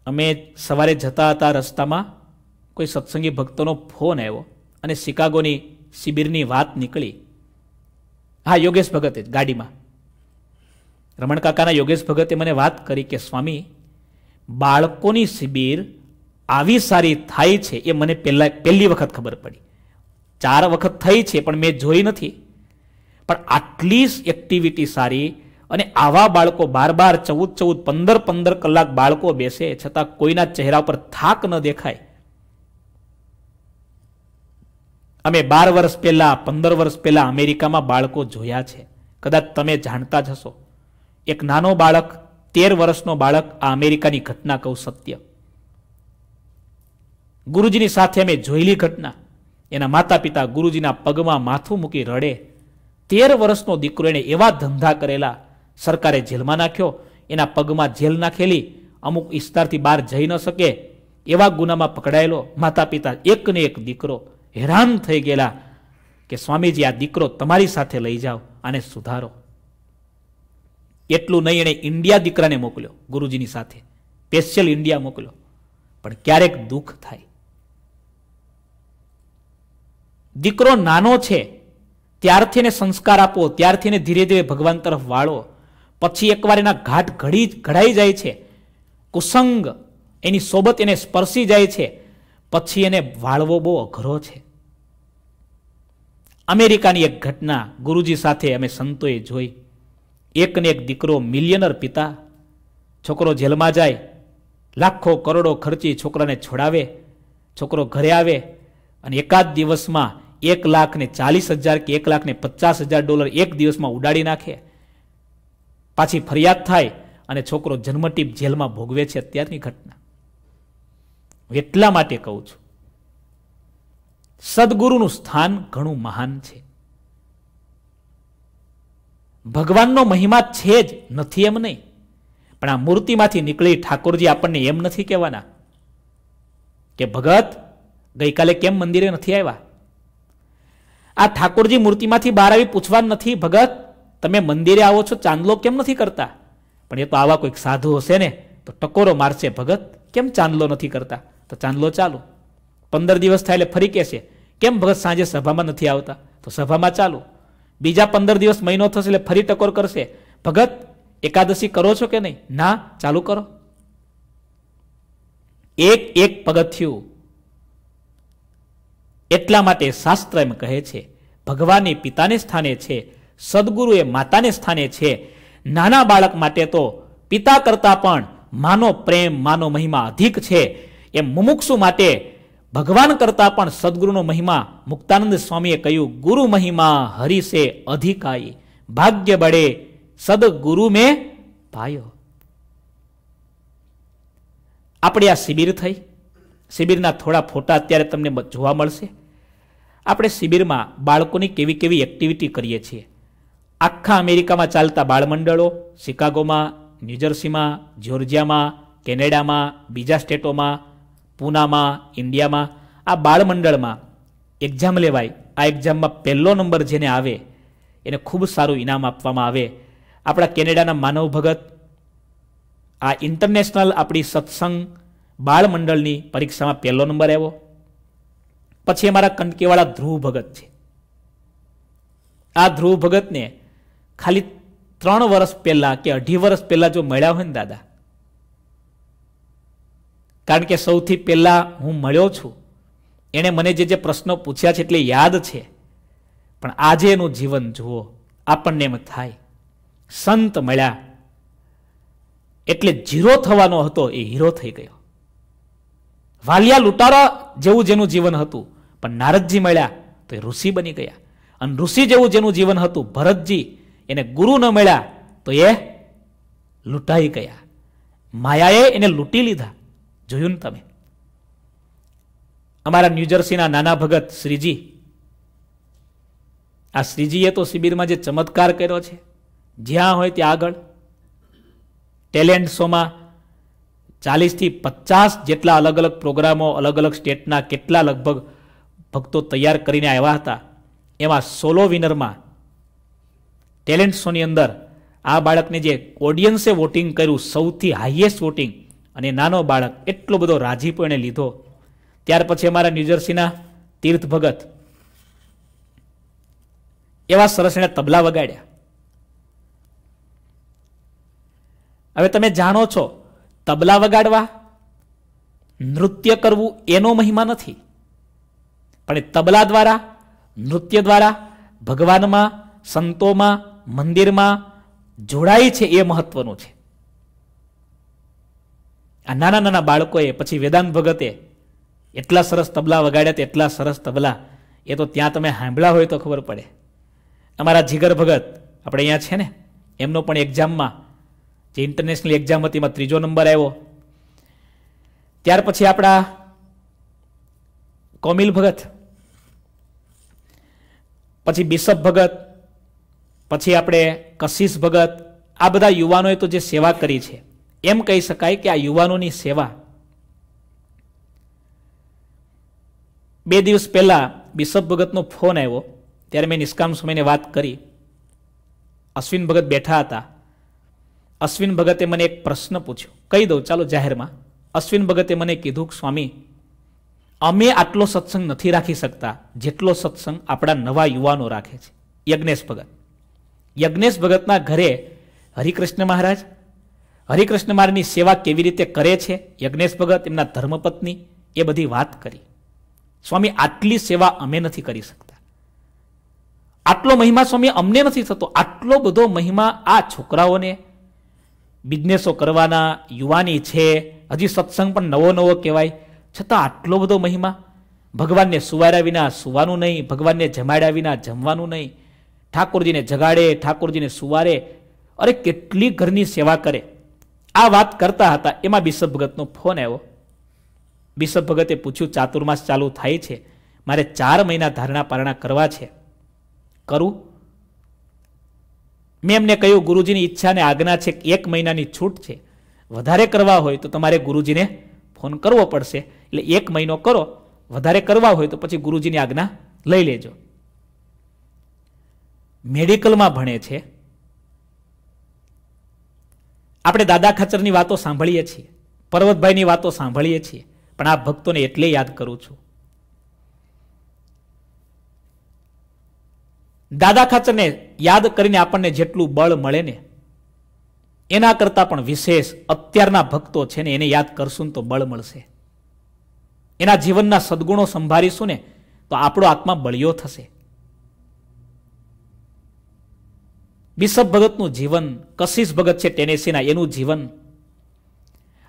અમે સવારે જતા હતા રસ્તામાં કોઈ સત્સંગી ભક્તોનો ફોન આવ્યો અને શિકાગોની શિબિરની વાત નીકળી હા યોગેશ ભગતે જ ગાડીમાં રમણકાકાના યોગેશ ભગતે મને વાત કરી કે સ્વામી બાળકોની શિબિર આવી સારી થાય છે એ મને પહેલાં પહેલી વખત ખબર પડી ચાર વખત થઈ છે પણ મેં જોઈ નથી પણ આટલી એક્ટિવિટી સારી અને આવા બાળકો બાર બાર ચૌદ ચૌદ પંદર પંદર કલાક બાળકો બેસે છતાં કોઈના ચહેરા પર થાક ન દેખાય અમે બાર વર્ષ પહેલાં પંદર વર્ષ પહેલાં અમેરિકામાં બાળકો જોયા છે કદાચ તમે જાણતા જ હશો એક નાનો બાળક તેર વર્ષનો બાળક આ અમેરિકાની ઘટના કહું સત્ય ગુરુજીની સાથે અમે જોયેલી ઘટના એના માતા પિતા ગુરુજીના પગમાં માથું મૂકી રડે તેર વર્ષનો દીકરો એણે એવા ધંધા કરેલા સરકારે જેલમાં નાખ્યો એના પગમાં જેલ નાખેલી અમુક વિસ્તારથી બહાર જઈ ન શકે એવા ગુનામાં પકડાયેલો માતા પિતા એકને એક દીકરો હેરાન થઈ ગયેલા કે સ્વામીજી આ દીકરો તમારી સાથે લઈ જાઓ આને સુધારો એટલું નહીં એણે ઇન્ડિયા દીકરાને મોકલ્યો ગુરુજીની સાથે સ્પેશિયલ ઇન્ડિયા મોકલ્યો પણ ક્યારેક દુઃખ થાય દીકરો નાનો છે ત્યારથી એને સંસ્કાર આપો ત્યારથી એને ધીરે ધીરે ભગવાન તરફ વાળો પછી એકવાર એના ઘાટ ઘડી ઘડાઈ જાય છે કુસંગ એની સોબત એને સ્પર્શી જાય છે પછી એને વાળવો બહુ અઘરો છે અમેરિકાની એક ઘટના ગુરુજી સાથે અમે સંતોએ જોઈ એકને એક દીકરો મિલિયનર પિતા છોકરો જેલમાં જાય લાખો કરોડો ખર્ચી છોકરાને છોડાવે છોકરો ઘરે આવે અને એકાદ દિવસમાં એક લાખ ને ચાલીસ હજાર કે એક લાખ ને પચાસ હજાર ડોલર એક દિવસમાં ઉડાડી નાખે પાછી ફરિયાદ થાય અને છોકરો જન્મટીપ જેલમાં ભોગવે છે અત્યારની ઘટના એટલા માટે કહું છું સદગુરુનું સ્થાન ઘણું મહાન છે ભગવાનનો મહિમા છે જ નથી એમ નહીં પણ આ મૂર્તિમાંથી નીકળી ઠાકોરજી આપણને એમ નથી કહેવાના કે ભગત ગઈકાલે કેમ મંદિરે નથી આવ્યા આ ઠાકોરજી મૂર્તિમાંથી બહાર આવી પૂછવા નથી ભગત તમે મંદિરે આવો છો ચાંદલો કેમ નથી કરતા પણ એ તો આવા કોઈક સાધુ હશે ને તો ટકોરો મારશે ભગત કેમ ચાંદલો નથી કરતા તો ચાંદલો ચાલુ પંદર દિવસ થાય એટલે ફરી કહેશે કેમ ભગત સાંજે સભામાં નથી આવતા તો સભામાં ચાલુ બીજા પંદર દિવસ મહિનો થશે એટલે ફરી ટકોર કરશે ભગત એકાદશી કરો છો કે નહીં ના ચાલુ કરો એક એક પગથિયું એટલા માટે શાસ્ત્ર એમ કહે છે ભગવાન પિતાને સ્થાને છે સદગુરુ એ માતાને સ્થાને છે નાના બાળક માટે તો પિતા કરતા પણ માનો પ્રેમ માનો મહિમા અધિક છે એમ મુમુક્ષુ માટે ભગવાન કરતાં પણ સદગુરુનો મહિમા મુક્તાનંદ સ્વામીએ કહ્યું ગુરુ મહિમા હરિસે અધિકાઈ ભાગ્ય બળે સદગુરુ મેં ભાયો આપણે આ શિબિર થઈ શિબિરના થોડા ફોટા અત્યારે તમને જોવા મળશે આપણે શિબિરમાં બાળકોની કેવી કેવી એક્ટિવિટી કરીએ છીએ આખા અમેરિકામાં ચાલતા બાળમંડળો શિકાગોમાં ન્યૂજર્સીમાં જ્યોર્જિયામાં કેનેડામાં બીજા સ્ટેટોમાં પૂનામાં ઇન્ડિયામાં આ બાળમંડળમાં એક્ઝામ લેવાય આ એક્ઝામમાં પહેલો નંબર જેને આવે એને ખૂબ સારું ઇનામ આપવામાં આવે આપણા કેનેડાના માનવ ભગત આ ઇન્ટરનેશનલ આપણી સત્સંગ બાળમંડળની પરીક્ષામાં પહેલો નંબર આવ્યો પછી અમારા કંટકેવાળા ધ્રુવ ભગત છે આ ધ્રુવ ભગતને ખાલી ત્રણ વર્ષ પહેલાં કે અઢી વર્ષ પહેલાં જો મળ્યા હોય ને દાદા કારણ કે સૌથી પહેલાં હું મળ્યો છું એણે મને જે જે પ્રશ્નો પૂછ્યા છે એટલે યાદ છે પણ આજે એનું જીવન જુઓ આપણને એમ થાય સંત મળ્યા એટલે જીરો થવાનો હતો એ હીરો થઈ ગયો વાલિયા લૂંટારા જેવું જેનું જીવન હતું પણ નારદજી મળ્યા તો એ ઋષિ બની ગયા અને ઋષિ જેવું જેનું જીવન હતું ભરતજી એને ગુરુ ન મળ્યા તો એ લૂંટાઈ ગયા માયાએ એને લૂંટી લીધા જોયું ને તમે અમારા ન્યૂજર્સીના નાના ભગત શ્રીજી આ શ્રીજીએ તો શિબિરમાં જે ચમત્કાર કર્યો છે જ્યાં હોય ત્યાં આગળ ટેલેન્ટ શોમાં ચાલીસથી પચાસ જેટલા અલગ અલગ પ્રોગ્રામો અલગ અલગ સ્ટેટના કેટલા લગભગ ભક્તો તૈયાર કરીને આવ્યા હતા એમાં સોલો વિનરમાં ટેલેન્ટ શોની અંદર આ બાળકને જે ઓડિયન્સે વોટિંગ કર્યું સૌથી હાઈએસ્ટ વોટિંગ અને નાનો બાળક એટલો બધો રાજીપો એણે લીધો ત્યાર પછી અમારા ન્યૂજર્સીના તીર્થ ભગત એવા સરસ એણે તબલા વગાડ્યા હવે તમે જાણો છો તબલા વગાડવા નૃત્ય કરવું એનો મહિમા નથી પણ એ તબલા દ્વારા નૃત્ય દ્વારા ભગવાનમાં સંતોમાં મંદિરમાં જોડાય છે એ મહત્વનું છે આ નાના નાના બાળકોએ પછી વેદાંત ભગતે એટલા સરસ તબલા વગાડ્યા એટલા સરસ તબલા એ તો ત્યાં તમે સાંભળ્યા હોય તો ખબર પડે અમારા જીગર ભગત આપણે અહીંયા છે ને એમનો પણ એક્ઝામમાં જે ઇન્ટરનેશનલ એક્ઝામ હતી એમાં ત્રીજો નંબર આવ્યો ત્યાર પછી આપણા કોમિલ ભગત પછી બિશપ ભગત પછી આપણે કશિશ ભગત આ બધા યુવાનોએ તો જે સેવા કરી છે એમ કહી શકાય કે આ યુવાનોની સેવા બે દિવસ પહેલાં બિશપ ભગતનો ફોન આવ્યો ત્યારે મેં નિષ્કામ સમયને વાત કરી અશ્વિન ભગત બેઠા હતા અશ્વિન ભગતે મને એક પ્રશ્ન પૂછ્યો કહી દઉં ચાલો જાહેરમાં અશ્વિન ભગતે મને કીધું કે સ્વામી અમે આટલો સત્સંગ નથી રાખી શકતા જેટલો સત્સંગ આપણા નવા યુવાનો રાખે છે યજ્ઞેશ ભગત યજ્ઞેશ ભગતના ઘરે હરિકૃષ્ણ મહારાજ હરિકૃષ્ણ મારની સેવા કેવી રીતે કરે છે યજ્ઞેશ ભગત એમના ધર્મપત્ની એ બધી વાત કરી સ્વામી આટલી સેવા અમે નથી કરી શકતા આટલો મહિમા સ્વામી અમને નથી થતો આટલો બધો મહિમા આ છોકરાઓને બિઝનેસો કરવાના યુવાની છે હજી સત્સંગ પણ નવો નવો કહેવાય છતાં આટલો બધો મહિમા ભગવાનને સુવાર્યા વિના સુવાનું નહીં ભગવાનને જમાડ્યા વિના જમવાનું નહીં ઠાકોરજીને જગાડે ઠાકોરજીને સુવારે અરે કેટલી ઘરની સેવા કરે આ વાત કરતા હતા એમાં બિશપ ભગતનો ફોન આવ્યો બિશપ ભગતે પૂછ્યું ચાતુર્માસ ચાલુ થાય છે મારે ચાર મહિના ધારણા પારણા કરવા છે કરું મેં એમને કહ્યું ગુરુજીની ઈચ્છા અને આજ્ઞા છે એક મહિનાની છૂટ છે વધારે કરવા હોય તો તમારે ગુરુજીને ફોન કરવો પડશે એટલે એક મહિનો કરો વધારે કરવા હોય તો પછી ગુરુજીની આજ્ઞા લઈ લેજો મેડિકલમાં ભણે છે આપણે દાદા ખચરની વાતો સાંભળીએ છીએ પર્વતભાઈની વાતો સાંભળીએ છીએ પણ આ ભક્તોને એટલે યાદ કરું છું દાદા ખચરને યાદ કરીને આપણને જેટલું બળ મળે ને એના કરતાં પણ વિશેષ અત્યારના ભક્તો છે ને એને યાદ કરશું તો બળ મળશે એના જીવનના સદગુણો સંભાળીશું ને તો આપણો આત્મા બળિયો થશે બિશપ ભગતનું જીવન કશિશ ભગત છે ટેનેસીના એનું જીવન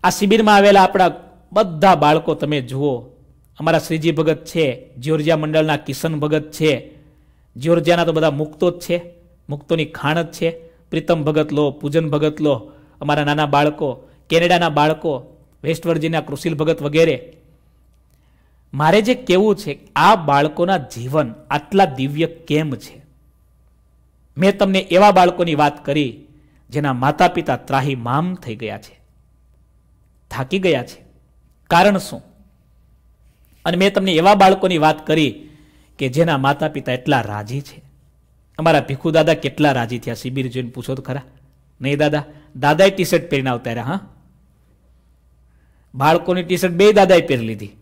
આ શિબિરમાં આવેલા આપણા બધા બાળકો તમે જુઓ અમારા શ્રીજી ભગત છે જ્યોર્જિયા મંડળના કિશન ભગત છે જ્યોર્જિયાના તો બધા મુક્તો જ છે મુક્તોની ખાણ જ છે પ્રીતમ ભગત લો પૂજન ભગત લો અમારા નાના બાળકો કેનેડાના બાળકો વેસ્ટ વર્જિનિયા કૃષિલ ભગત વગેરે મારે જે કહેવું છે આ બાળકોના જીવન આટલા દિવ્ય કેમ છે મેં તમને એવા બાળકોની વાત કરી જેના માતા પિતા ત્રાહી મામ થઈ ગયા છે થાકી ગયા છે કારણ શું અને મેં તમને એવા બાળકોની વાત કરી કે જેના માતા પિતા એટલા રાજી છે અમારા ભીખુ દાદા કેટલા રાજી થયા શિબિર જોઈને પૂછો તો ખરા નહીં દાદા દાદાએ ટી શર્ટ પહેરીને આવતા રહ્યા હા બાળકોની ટી શર્ટ બે દાદાએ પહેરી લીધી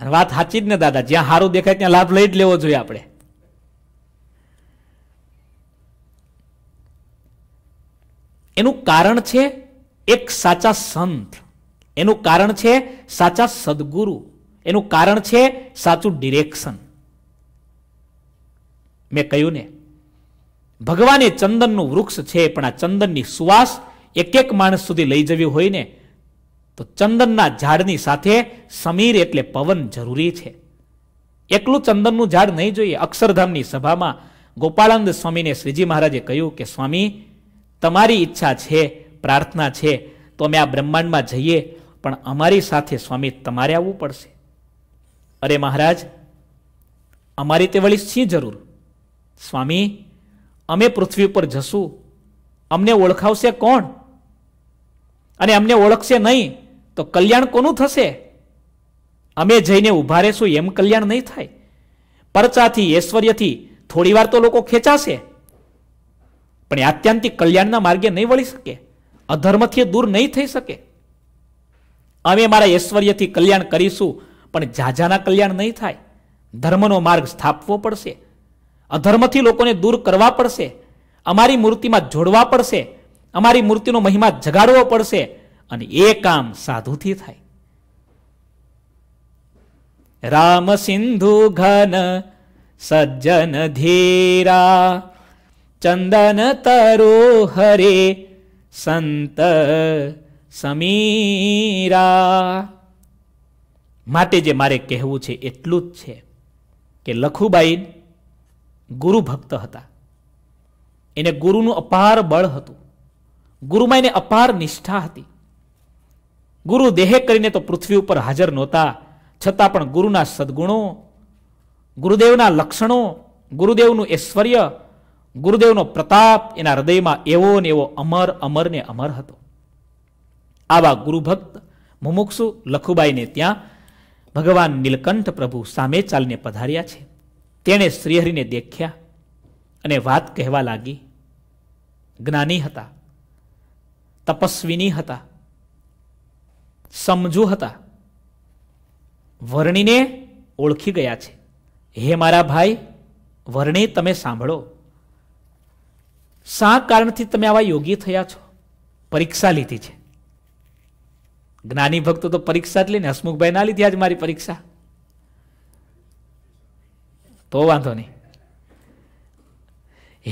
અને વાત સાચી જ ને દાદા જ્યાં સારું દેખાય ત્યાં લાભ લઈ જ લેવો જોઈએ આપણે એનું કારણ છે એક સાચા સંત એનું કારણ છે સાચા સદગુરુ એનું કારણ છે સાચું ડિરેક્શન મેં કહ્યું ને ભગવાને ચંદનનું વૃક્ષ છે પણ આ ચંદનની સુવાસ એક એક માણસ સુધી લઈ જવી હોય ને તો ચંદનના ઝાડની સાથે સમીર એટલે પવન જરૂરી છે એકલું ચંદનનું ઝાડ નહીં જોઈએ અક્ષરધામની સભામાં ગોપાળાનંદ સ્વામીને શ્રીજી મહારાજે કહ્યું કે સ્વામી તમારી ઈચ્છા છે પ્રાર્થના છે તો અમે આ બ્રહ્માંડમાં જઈએ પણ અમારી સાથે સ્વામી તમારે આવવું પડશે અરે મહારાજ અમારી તે વળી શી જરૂર સ્વામી અમે પૃથ્વી પર જશું અમને ઓળખાવશે કોણ અને અમને ઓળખશે નહીં તો કલ્યાણ કોનું થશે અમે જઈને ઊભા રહેશું એમ કલ્યાણ નહીં થાય પરચાથી ઐશ્વર્યથી થોડી વાર તો લોકો ખેંચાશે પણ એ આત્યંતિક કલ્યાણના માર્ગે નહીં વળી શકે અધર્મથી દૂર નહીં થઈ શકે અમે મારા ઐશ્વર્યથી કલ્યાણ કરીશું પણ જાજાના કલ્યાણ નહીં થાય ધર્મનો માર્ગ સ્થાપવો પડશે અધર્મથી લોકોને દૂર કરવા પડશે અમારી મૂર્તિમાં જોડવા પડશે અમારી મૂર્તિનો મહિમા જગાડવો પડશે અને એ કામ સાધુથી થાય રામ સિંધુ ઘન સજ્જન ધીરા ચંદન તરો હરે સંત સમીરા માટે જે મારે કહેવું છે એટલું જ છે કે લખુબાઈ ગુરુ ભક્ત હતા એને ગુરુનું અપાર બળ હતું ગુરુમાં એને અપાર નિષ્ઠા હતી ગુરુ દેહે કરીને તો પૃથ્વી ઉપર હાજર નહોતા છતાં પણ ગુરુના સદગુણો ગુરુદેવના લક્ષણો ગુરુદેવનું ઐશ્વર્ય ગુરુદેવનો પ્રતાપ એના હૃદયમાં એવો ને એવો અમર અમર ને અમર હતો આવા ગુરુભક્ત મુમુક્ષુ લખુબાઈને ત્યાં ભગવાન નીલકંઠ પ્રભુ સામે ચાલીને પધાર્યા છે તેણે શ્રીહરિને દેખ્યા અને વાત કહેવા લાગી જ્ઞાની હતા તપસ્વીની હતા સમજુ હતા વર્ણીને ઓળખી ગયા છે હે મારા ભાઈ વર્ણી તમે સાંભળો શા કારણથી તમે આવા યોગી થયા છો પરીક્ષા લીધી છે જ્ઞાની ભક્તો તો પરીક્ષા જ લઈને હસમુખભાઈ ના લીધી આજ મારી પરીક્ષા તો વાંધો નહીં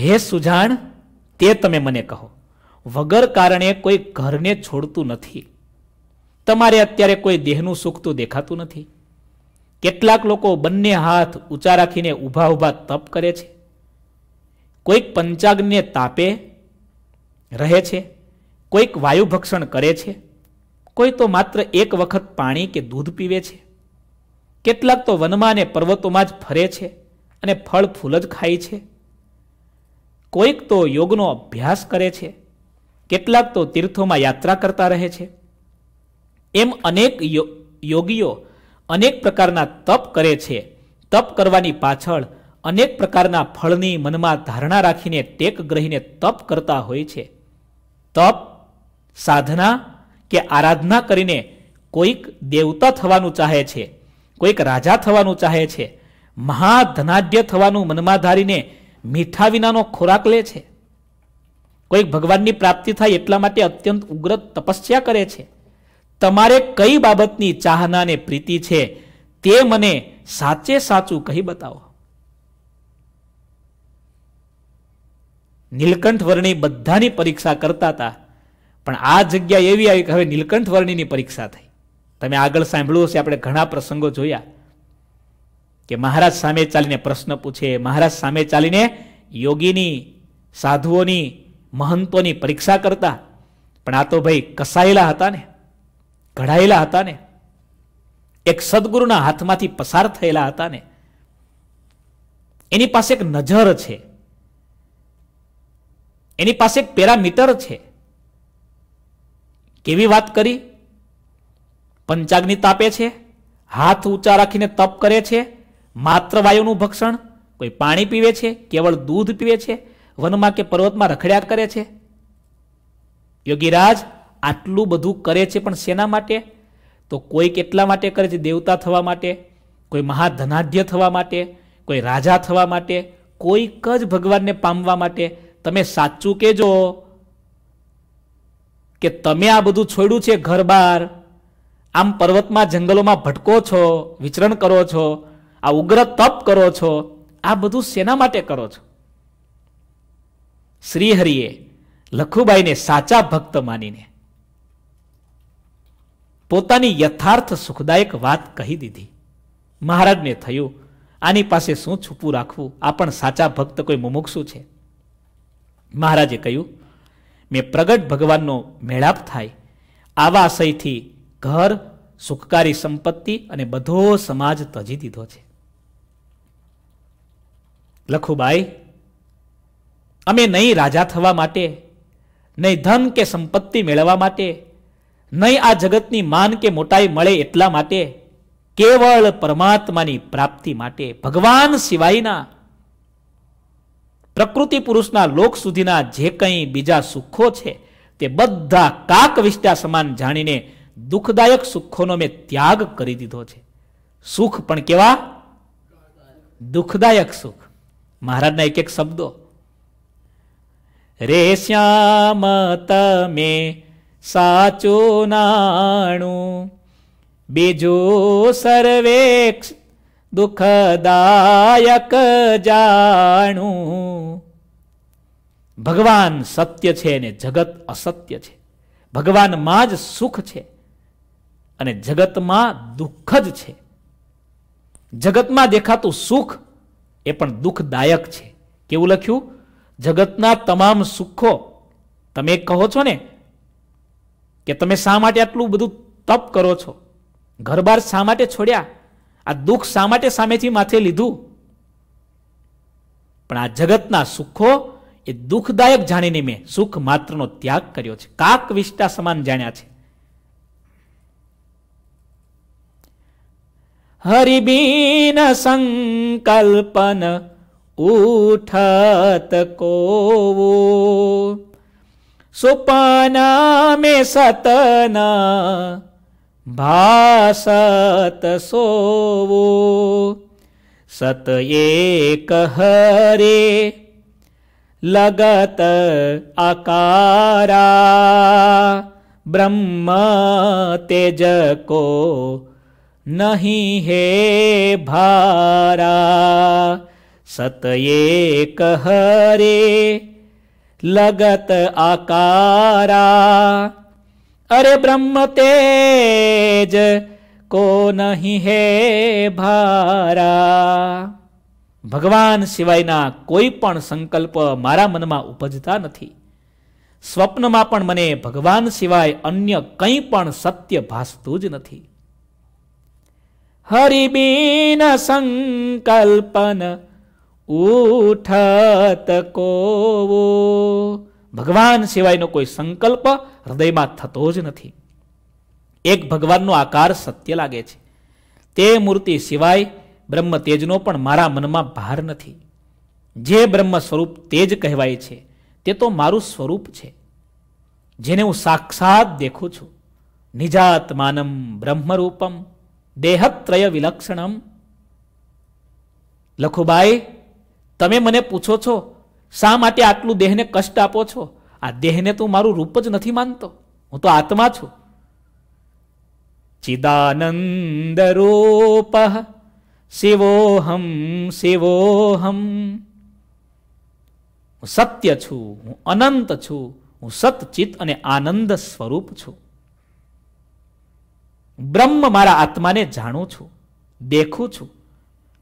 હે સુજાણ તે તમે મને કહો વગર કારણે કોઈ ઘરને છોડતું નથી તમારે અત્યારે કોઈ દેહનું સુખ તો દેખાતું નથી કેટલાક લોકો બંને હાથ ઊંચા રાખીને ઊભા ઊભા તપ કરે છે કોઈક પંચાગ્નિએ તાપે રહે છે કોઈક વાયુભક્ષણ કરે છે કોઈ તો માત્ર એક વખત પાણી કે દૂધ પીવે છે કેટલાક તો વનમાં ને પર્વતોમાં જ ફરે છે અને ફળ ફૂલ જ ખાય છે કોઈક તો યોગનો અભ્યાસ કરે છે કેટલાક તો તીર્થોમાં યાત્રા કરતા રહે છે એમ અનેક યોગીઓ અનેક પ્રકારના તપ કરે છે તપ કરવાની પાછળ અનેક પ્રકારના ફળની મનમાં ધારણા રાખીને ટેક ગ્રહીને તપ કરતા હોય છે તપ સાધના કે આરાધના કરીને કોઈક દેવતા થવાનું ચાહે છે કોઈક રાજા થવાનું ચાહે છે મહાધનાઢ્ય થવાનું મનમાં ધારીને મીઠા વિનાનો ખોરાક લે છે કોઈક ભગવાનની પ્રાપ્તિ થાય એટલા માટે અત્યંત ઉગ્ર તપસ્યા કરે છે તમારે કઈ બાબતની ચાહના ને પ્રીતિ છે તે મને સાચે સાચું કહી બતાવો નીલકંઠ વર્ણી બધાની પરીક્ષા કરતા હતા પણ આ જગ્યા એવી આવી કે હવે નીલકંઠ વર્ણિની પરીક્ષા થઈ તમે આગળ સાંભળ્યું હશે આપણે ઘણા પ્રસંગો જોયા કે મહારાજ સામે ચાલીને પ્રશ્ન પૂછે મહારાજ સામે ચાલીને યોગીની સાધુઓની મહંતોની પરીક્ષા કરતા પણ આ તો ભાઈ કસાયેલા હતા ને ઘડાયેલા હતા ને એક સદગુરુના હાથમાંથી પસાર થયેલા હતા ને એની પાસે એક નજર છે એની પાસે પેરામીટર છે કેવી વાત કરી પંચાગ્નિ તાપે છે હાથ ઊંચા રાખીને તપ કરે છે માત્ર વાયુનું ભક્ષણ કોઈ પાણી પીવે છે કેવળ દૂધ પીવે છે વનમાં કે પર્વતમાં રખડ્યા કરે છે યોગીરાજ આટલું બધું કરે છે પણ શેના માટે તો કોઈ કેટલા માટે કરે છે દેવતા થવા માટે કોઈ મહાધનાઢ્ય થવા માટે કોઈ રાજા થવા માટે કોઈક જ ભગવાનને પામવા માટે તમે સાચું કેજો કે તમે આ બધું છોડ્યું છે ઘર બહાર આમ પર્વતમાં જંગલોમાં ભટકો છો વિચરણ કરો છો આ ઉગ્ર તપ કરો છો આ બધું શેના માટે કરો છો શ્રીહરિએ લખુબાઈને સાચા ભક્ત માનીને પોતાની યથાર્થ સુખદાયક વાત કહી દીધી મહારાજને થયું આની પાસે શું છુપું રાખવું આ પણ સાચા ભક્ત કોઈ મુમુક્ષુ છે મહારાજે કહ્યું મેં પ્રગટ ભગવાનનો મેળાપ થાય આવા આશયથી ઘર સુખકારી સંપત્તિ અને બધો સમાજ તજી દીધો છે લખું ભાઈ અમે નહીં રાજા થવા માટે નહીં ધન કે સંપત્તિ મેળવવા માટે નહીં આ જગતની માન કે મોટાઈ મળે એટલા માટે કેવળ પરમાત્માની પ્રાપ્તિ માટે ભગવાન સિવાયના પ્રકૃતિ પુરુષના લોક સુધીના જે કંઈ બીજા સુખો છે તે બધા કાક વિષ્ટા સમાન જાણીને દુઃખદાયક સુખોનો મેં ત્યાગ કરી દીધો છે સુખ પણ કેવા દુઃખદાયક સુખ મહારાજના એક એક શબ્દો રે શ્યામ તમે સાચો નાણું બીજો સર્વેક્ષ દુઃખદાયક જાણું ભગવાન સત્ય છે અને જગત અસત્ય છે ભગવાનમાં જ સુખ છે અને જગતમાં દુઃખ જ છે જગતમાં દેખાતું સુખ એ પણ દુઃખદાયક છે કેવું લખ્યું જગતના તમામ સુખો તમે કહો છો ને કે તમે શા માટે આટલું બધું તપ કરો છો ઘર બાર શા માટે છોડ્યા આ દુઃખ શા માટે સામેથી માથે લીધું પણ આ જગતના સુખો એ દુઃખદાયક જાણીને મેં સુખ માત્રનો ત્યાગ કર્યો છે કાક વિષ્ટા સમાન જાણ્યા છે હરિબીન સંકલ્પન ઉઠત કોવો સુપના મે સતના ભાસત સોવો સત એક હરે લગત આકારા બ્રહ્મ તેજ કો નહીં હે ભારા સત એક હરે લગત આકારા અરે બ્રહ્મ તેજ કો નહીં હે ભારા ભગવાન સિવાયના કોઈ પણ સંકલ્પ મારા મનમાં ઉપજતા નથી સ્વપ્નમાં પણ મને ભગવાન સિવાય અન્ય કંઈ પણ સત્ય ભાસતું જ નથી હરિબીન સંકલ્પન ઉઠત કોવો ભગવાન સિવાયનો કોઈ સંકલ્પ હૃદયમાં થતો જ નથી એક ભગવાનનો આકાર સત્ય લાગે છે તે મૂર્તિ સિવાય બ્રહ્મ તેજનો પણ મારા મનમાં ભાર નથી જે બ્રહ્મ સ્વરૂપ તેજ કહેવાય છે તે તો મારું સ્વરૂપ છે જેને હું સાક્ષાત દેખું છું નિજાત્માનમ બ્રહ્મરૂપમ દેહત્રય વિલક્ષણમ લખુભાઈ તમે મને પૂછો છો શા માટે આટલું દેહને કષ્ટ આપો છો આ દેહને તું મારું રૂપ જ નથી માનતો હું તો આત્મા છું ચિદાનંદ રૂપ શિવોહમ શિવોહમ હું સત્ય છું હું અનંત છું હું સતચિત અને આનંદ સ્વરૂપ છું બ્રહ્મ મારા આત્માને જાણું છું દેખું છું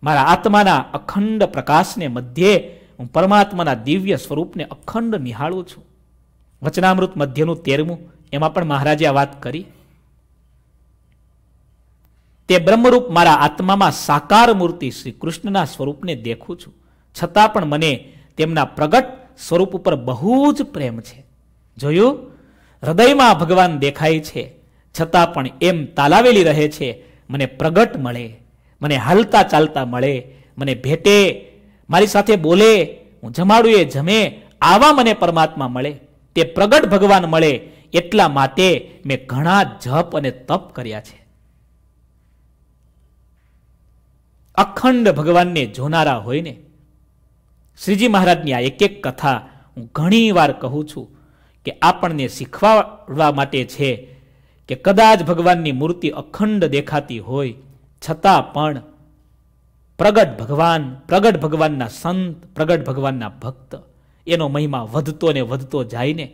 મારા આત્માના અખંડ પ્રકાશને મધ્યે હું પરમાત્માના દિવ્ય સ્વરૂપને અખંડ નિહાળું છું વચનામૃત મધ્યનું તેરમું એમાં પણ મહારાજે આ વાત કરી તે બ્રહ્મરૂપ મારા આત્મામાં સાકાર મૂર્તિ શ્રી કૃષ્ણના સ્વરૂપને દેખું છું છતાં પણ મને તેમના પ્રગટ સ્વરૂપ ઉપર બહુ જ પ્રેમ છે જોયું હૃદયમાં ભગવાન દેખાય છે છતાં પણ એમ તાલાવેલી રહે છે મને પ્રગટ મળે મને હાલતા ચાલતા મળે મને ભેટે મારી સાથે બોલે હું જમાડું એ જમે આવા મને પરમાત્મા મળે તે પ્રગટ ભગવાન મળે એટલા માટે મેં ઘણા જપ અને તપ કર્યા છે અખંડ ભગવાનને જોનારા હોય ને શ્રીજી મહારાજની આ એક એક કથા હું ઘણી વાર કહું છું કે આપણને શીખવાડવા માટે છે કે કદાચ ભગવાનની મૂર્તિ અખંડ દેખાતી હોય છતાં પણ પ્રગટ ભગવાન પ્રગટ ભગવાનના સંત પ્રગટ ભગવાનના ભક્ત એનો મહિમા વધતો ને વધતો જાય ને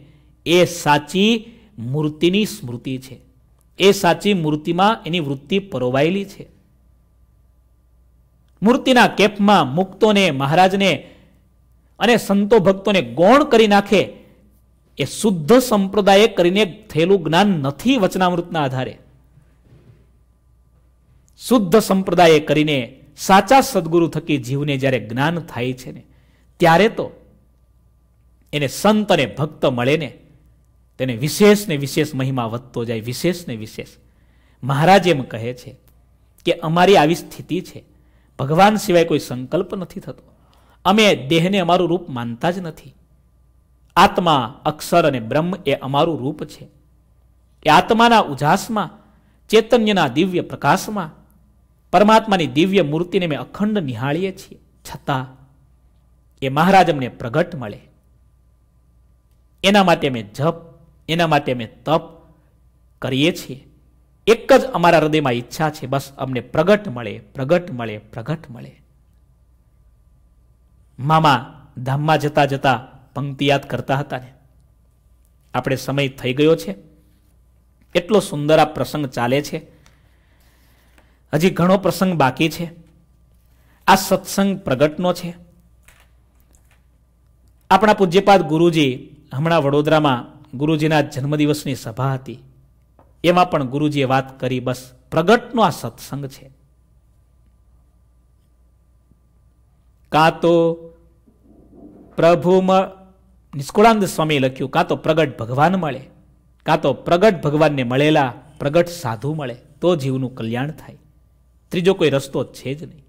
એ સાચી મૂર્તિની સ્મૃતિ છે એ સાચી મૂર્તિમાં એની વૃત્તિ પરોવાયેલી છે મૂર્તિના કેપમાં મુક્તોને મહારાજને અને સંતો ભક્તોને ગૌણ કરી નાખે એ શુદ્ધ સંપ્રદાયે કરીને થયેલું જ્ઞાન નથી વચનામૃતના આધારે શુદ્ધ સંપ્રદાયે કરીને સાચા સદગુરુ થકી જીવને જ્યારે જ્ઞાન થાય છે ને ત્યારે તો એને સંત અને ભક્ત મળે ને તેને વિશેષ ને વિશેષ મહિમા વધતો જાય વિશેષ ને વિશેષ મહારાજ એમ કહે છે કે અમારી આવી સ્થિતિ છે ભગવાન સિવાય કોઈ સંકલ્પ નથી થતો અમે દેહને અમારું રૂપ માનતા જ નથી આત્મા અક્ષર અને બ્રહ્મ એ અમારું રૂપ છે એ આત્માના ઉજાસમાં ચૈતન્યના દિવ્ય પ્રકાશમાં પરમાત્માની દિવ્ય મૂર્તિને અમે અખંડ નિહાળીએ છીએ છતાં એ મહારાજ અમને પ્રગટ મળે એના માટે અમે જપ એના માટે અમે તપ કરીએ છીએ એક જ અમારા હૃદયમાં ઈચ્છા છે બસ અમને પ્રગટ મળે પ્રગટ મળે પ્રગટ મળે મામા ધામમાં જતા જતા પંક્તિ યાદ કરતા હતા ને આપણે સમય થઈ ગયો છે એટલો સુંદર આ પ્રસંગ ચાલે છે હજી ઘણો પ્રસંગ બાકી છે આ સત્સંગ પ્રગટનો છે આપણા પૂજ્યપાદ ગુરુજી હમણાં વડોદરામાં ગુરુજીના જન્મદિવસની સભા હતી એમાં પણ ગુરુજીએ વાત કરી બસ પ્રગટનો આ સત્સંગ છે કાં તો પ્રભુમાં નિષ્કુળાનંદ સ્વામી લખ્યું કાં તો પ્રગટ ભગવાન મળે કાં તો પ્રગટ ભગવાનને મળેલા પ્રગટ સાધુ મળે તો જીવનું કલ્યાણ થાય ત્રીજો કોઈ રસ્તો છે જ નહીં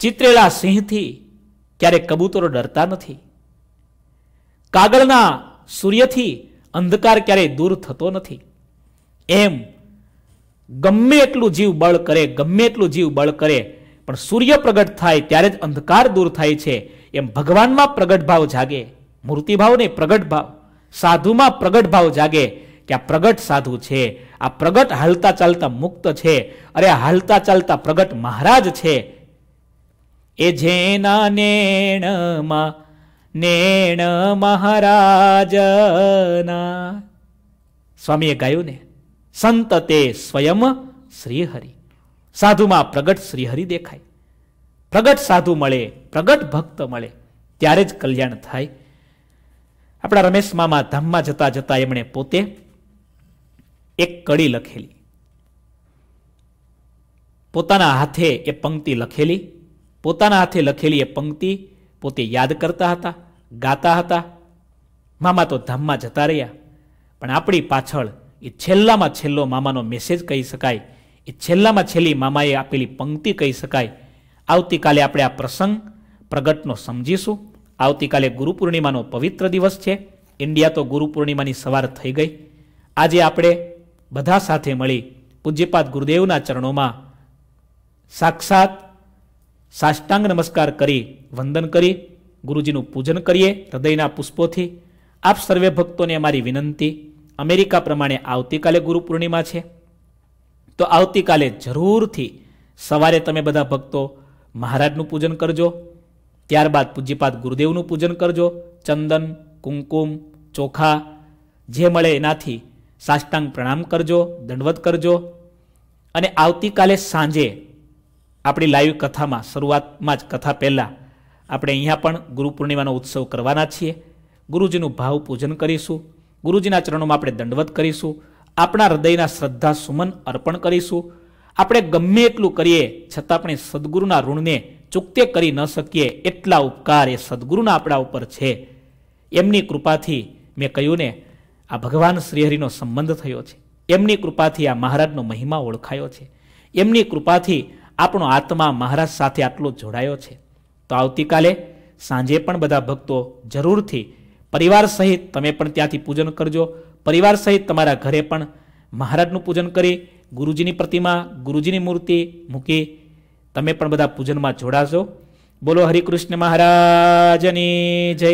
ચિત્રેલા સિંહથી ક્યારેક કબૂતરો ડરતા નથી કાગળના સૂર્યથી અંધકાર ક્યારેય દૂર થતો નથી એમ ગમે એટલું જીવ બળ કરે ગમે એટલું જીવ બળ કરે પણ સૂર્ય પ્રગટ થાય ત્યારે જ અંધકાર દૂર થાય છે એમ ભગવાનમાં પ્રગટ ભાવ જાગે મૂર્તિભાવ નહીં પ્રગટ ભાવ સાધુમાં પ્રગટ ભાવ જાગે કે આ પ્રગટ સાધુ છે આ પ્રગટ હાલતા ચાલતા મુક્ત છે અરે હાલતા ચાલતા પ્રગટ મહારાજ છે એ જેના નેણમાં નેણ મહારાજના સ્વામીએ ગાયું ને સંત તે સ્વયં શ્રીહરિ સાધુમાં પ્રગટ શ્રીહરિ દેખાય પ્રગટ સાધુ મળે પ્રગટ ભક્ત મળે ત્યારે જ કલ્યાણ થાય આપણા રમેશ મામા ધામમાં જતા જતા એમણે પોતે એક કડી લખેલી પોતાના હાથે એ પંક્તિ લખેલી પોતાના હાથે લખેલી એ પંક્તિ પોતે યાદ કરતા હતા ગાતા હતા મામા તો ધામમાં જતા રહ્યા પણ આપણી પાછળ એ છેલ્લામાં છેલ્લો મામાનો મેસેજ કહી શકાય એ છેલ્લામાં છેલ્લી મામાએ આપેલી પંક્તિ કહી શકાય આવતીકાલે આપણે આ પ્રસંગ પ્રગટનો સમજીશું આવતીકાલે ગુરુ પૂર્ણિમાનો પવિત્ર દિવસ છે ઇન્ડિયા તો ગુરુ પૂર્ણિમાની સવાર થઈ ગઈ આજે આપણે બધા સાથે મળી પૂજ્યપાદ ગુરુદેવના ચરણોમાં સાક્ષાત સાષ્ટાંગ નમસ્કાર કરી વંદન કરી ગુરુજીનું પૂજન કરીએ હૃદયના પુષ્પોથી આપ સર્વે ભક્તોને અમારી વિનંતી અમેરિકા પ્રમાણે આવતીકાલે ગુરુ પૂર્ણિમા છે તો આવતીકાલે જરૂરથી સવારે તમે બધા ભક્તો મહારાજનું પૂજન કરજો ત્યારબાદ પૂજ્યપાદ ગુરુદેવનું પૂજન કરજો ચંદન કુમકુમ ચોખા જે મળે એનાથી સાષ્ટાંગ પ્રણામ કરજો દંડવત કરજો અને આવતીકાલે સાંજે આપણી લાઈવ કથામાં શરૂઆતમાં જ કથા પહેલાં આપણે અહીંયા પણ ગુરુ પૂર્ણિમાનો ઉત્સવ કરવાના છીએ ગુરુજીનું ભાવ પૂજન કરીશું ગુરુજીના ચરણોમાં આપણે દંડવત કરીશું આપણા હૃદયના શ્રદ્ધા સુમન અર્પણ કરીશું આપણે ગમે એટલું કરીએ છતાં પણ સદગુરુના ઋણને ચૂકતે કરી ન શકીએ એટલા ઉપકાર એ સદગુરુના આપણા ઉપર છે એમની કૃપાથી મેં કહ્યું ને આ ભગવાન શ્રીહરિનો સંબંધ થયો છે એમની કૃપાથી આ મહારાજનો મહિમા ઓળખાયો છે એમની કૃપાથી આપણો આત્મા મહારાજ સાથે આટલો જોડાયો છે તો આવતીકાલે સાંજે પણ બધા ભક્તો જરૂરથી પરિવાર સહિત તમે પણ ત્યાંથી પૂજન કરજો પરિવાર સહિત તમારા ઘરે પણ મહારાજનું પૂજન કરી ગુરુજીની પ્રતિમા ગુરુજીની મૂર્તિ મૂકી તમે પણ બધા પૂજનમાં જોડાશો બોલો હરિકૃષ્ણ મહારાજની જય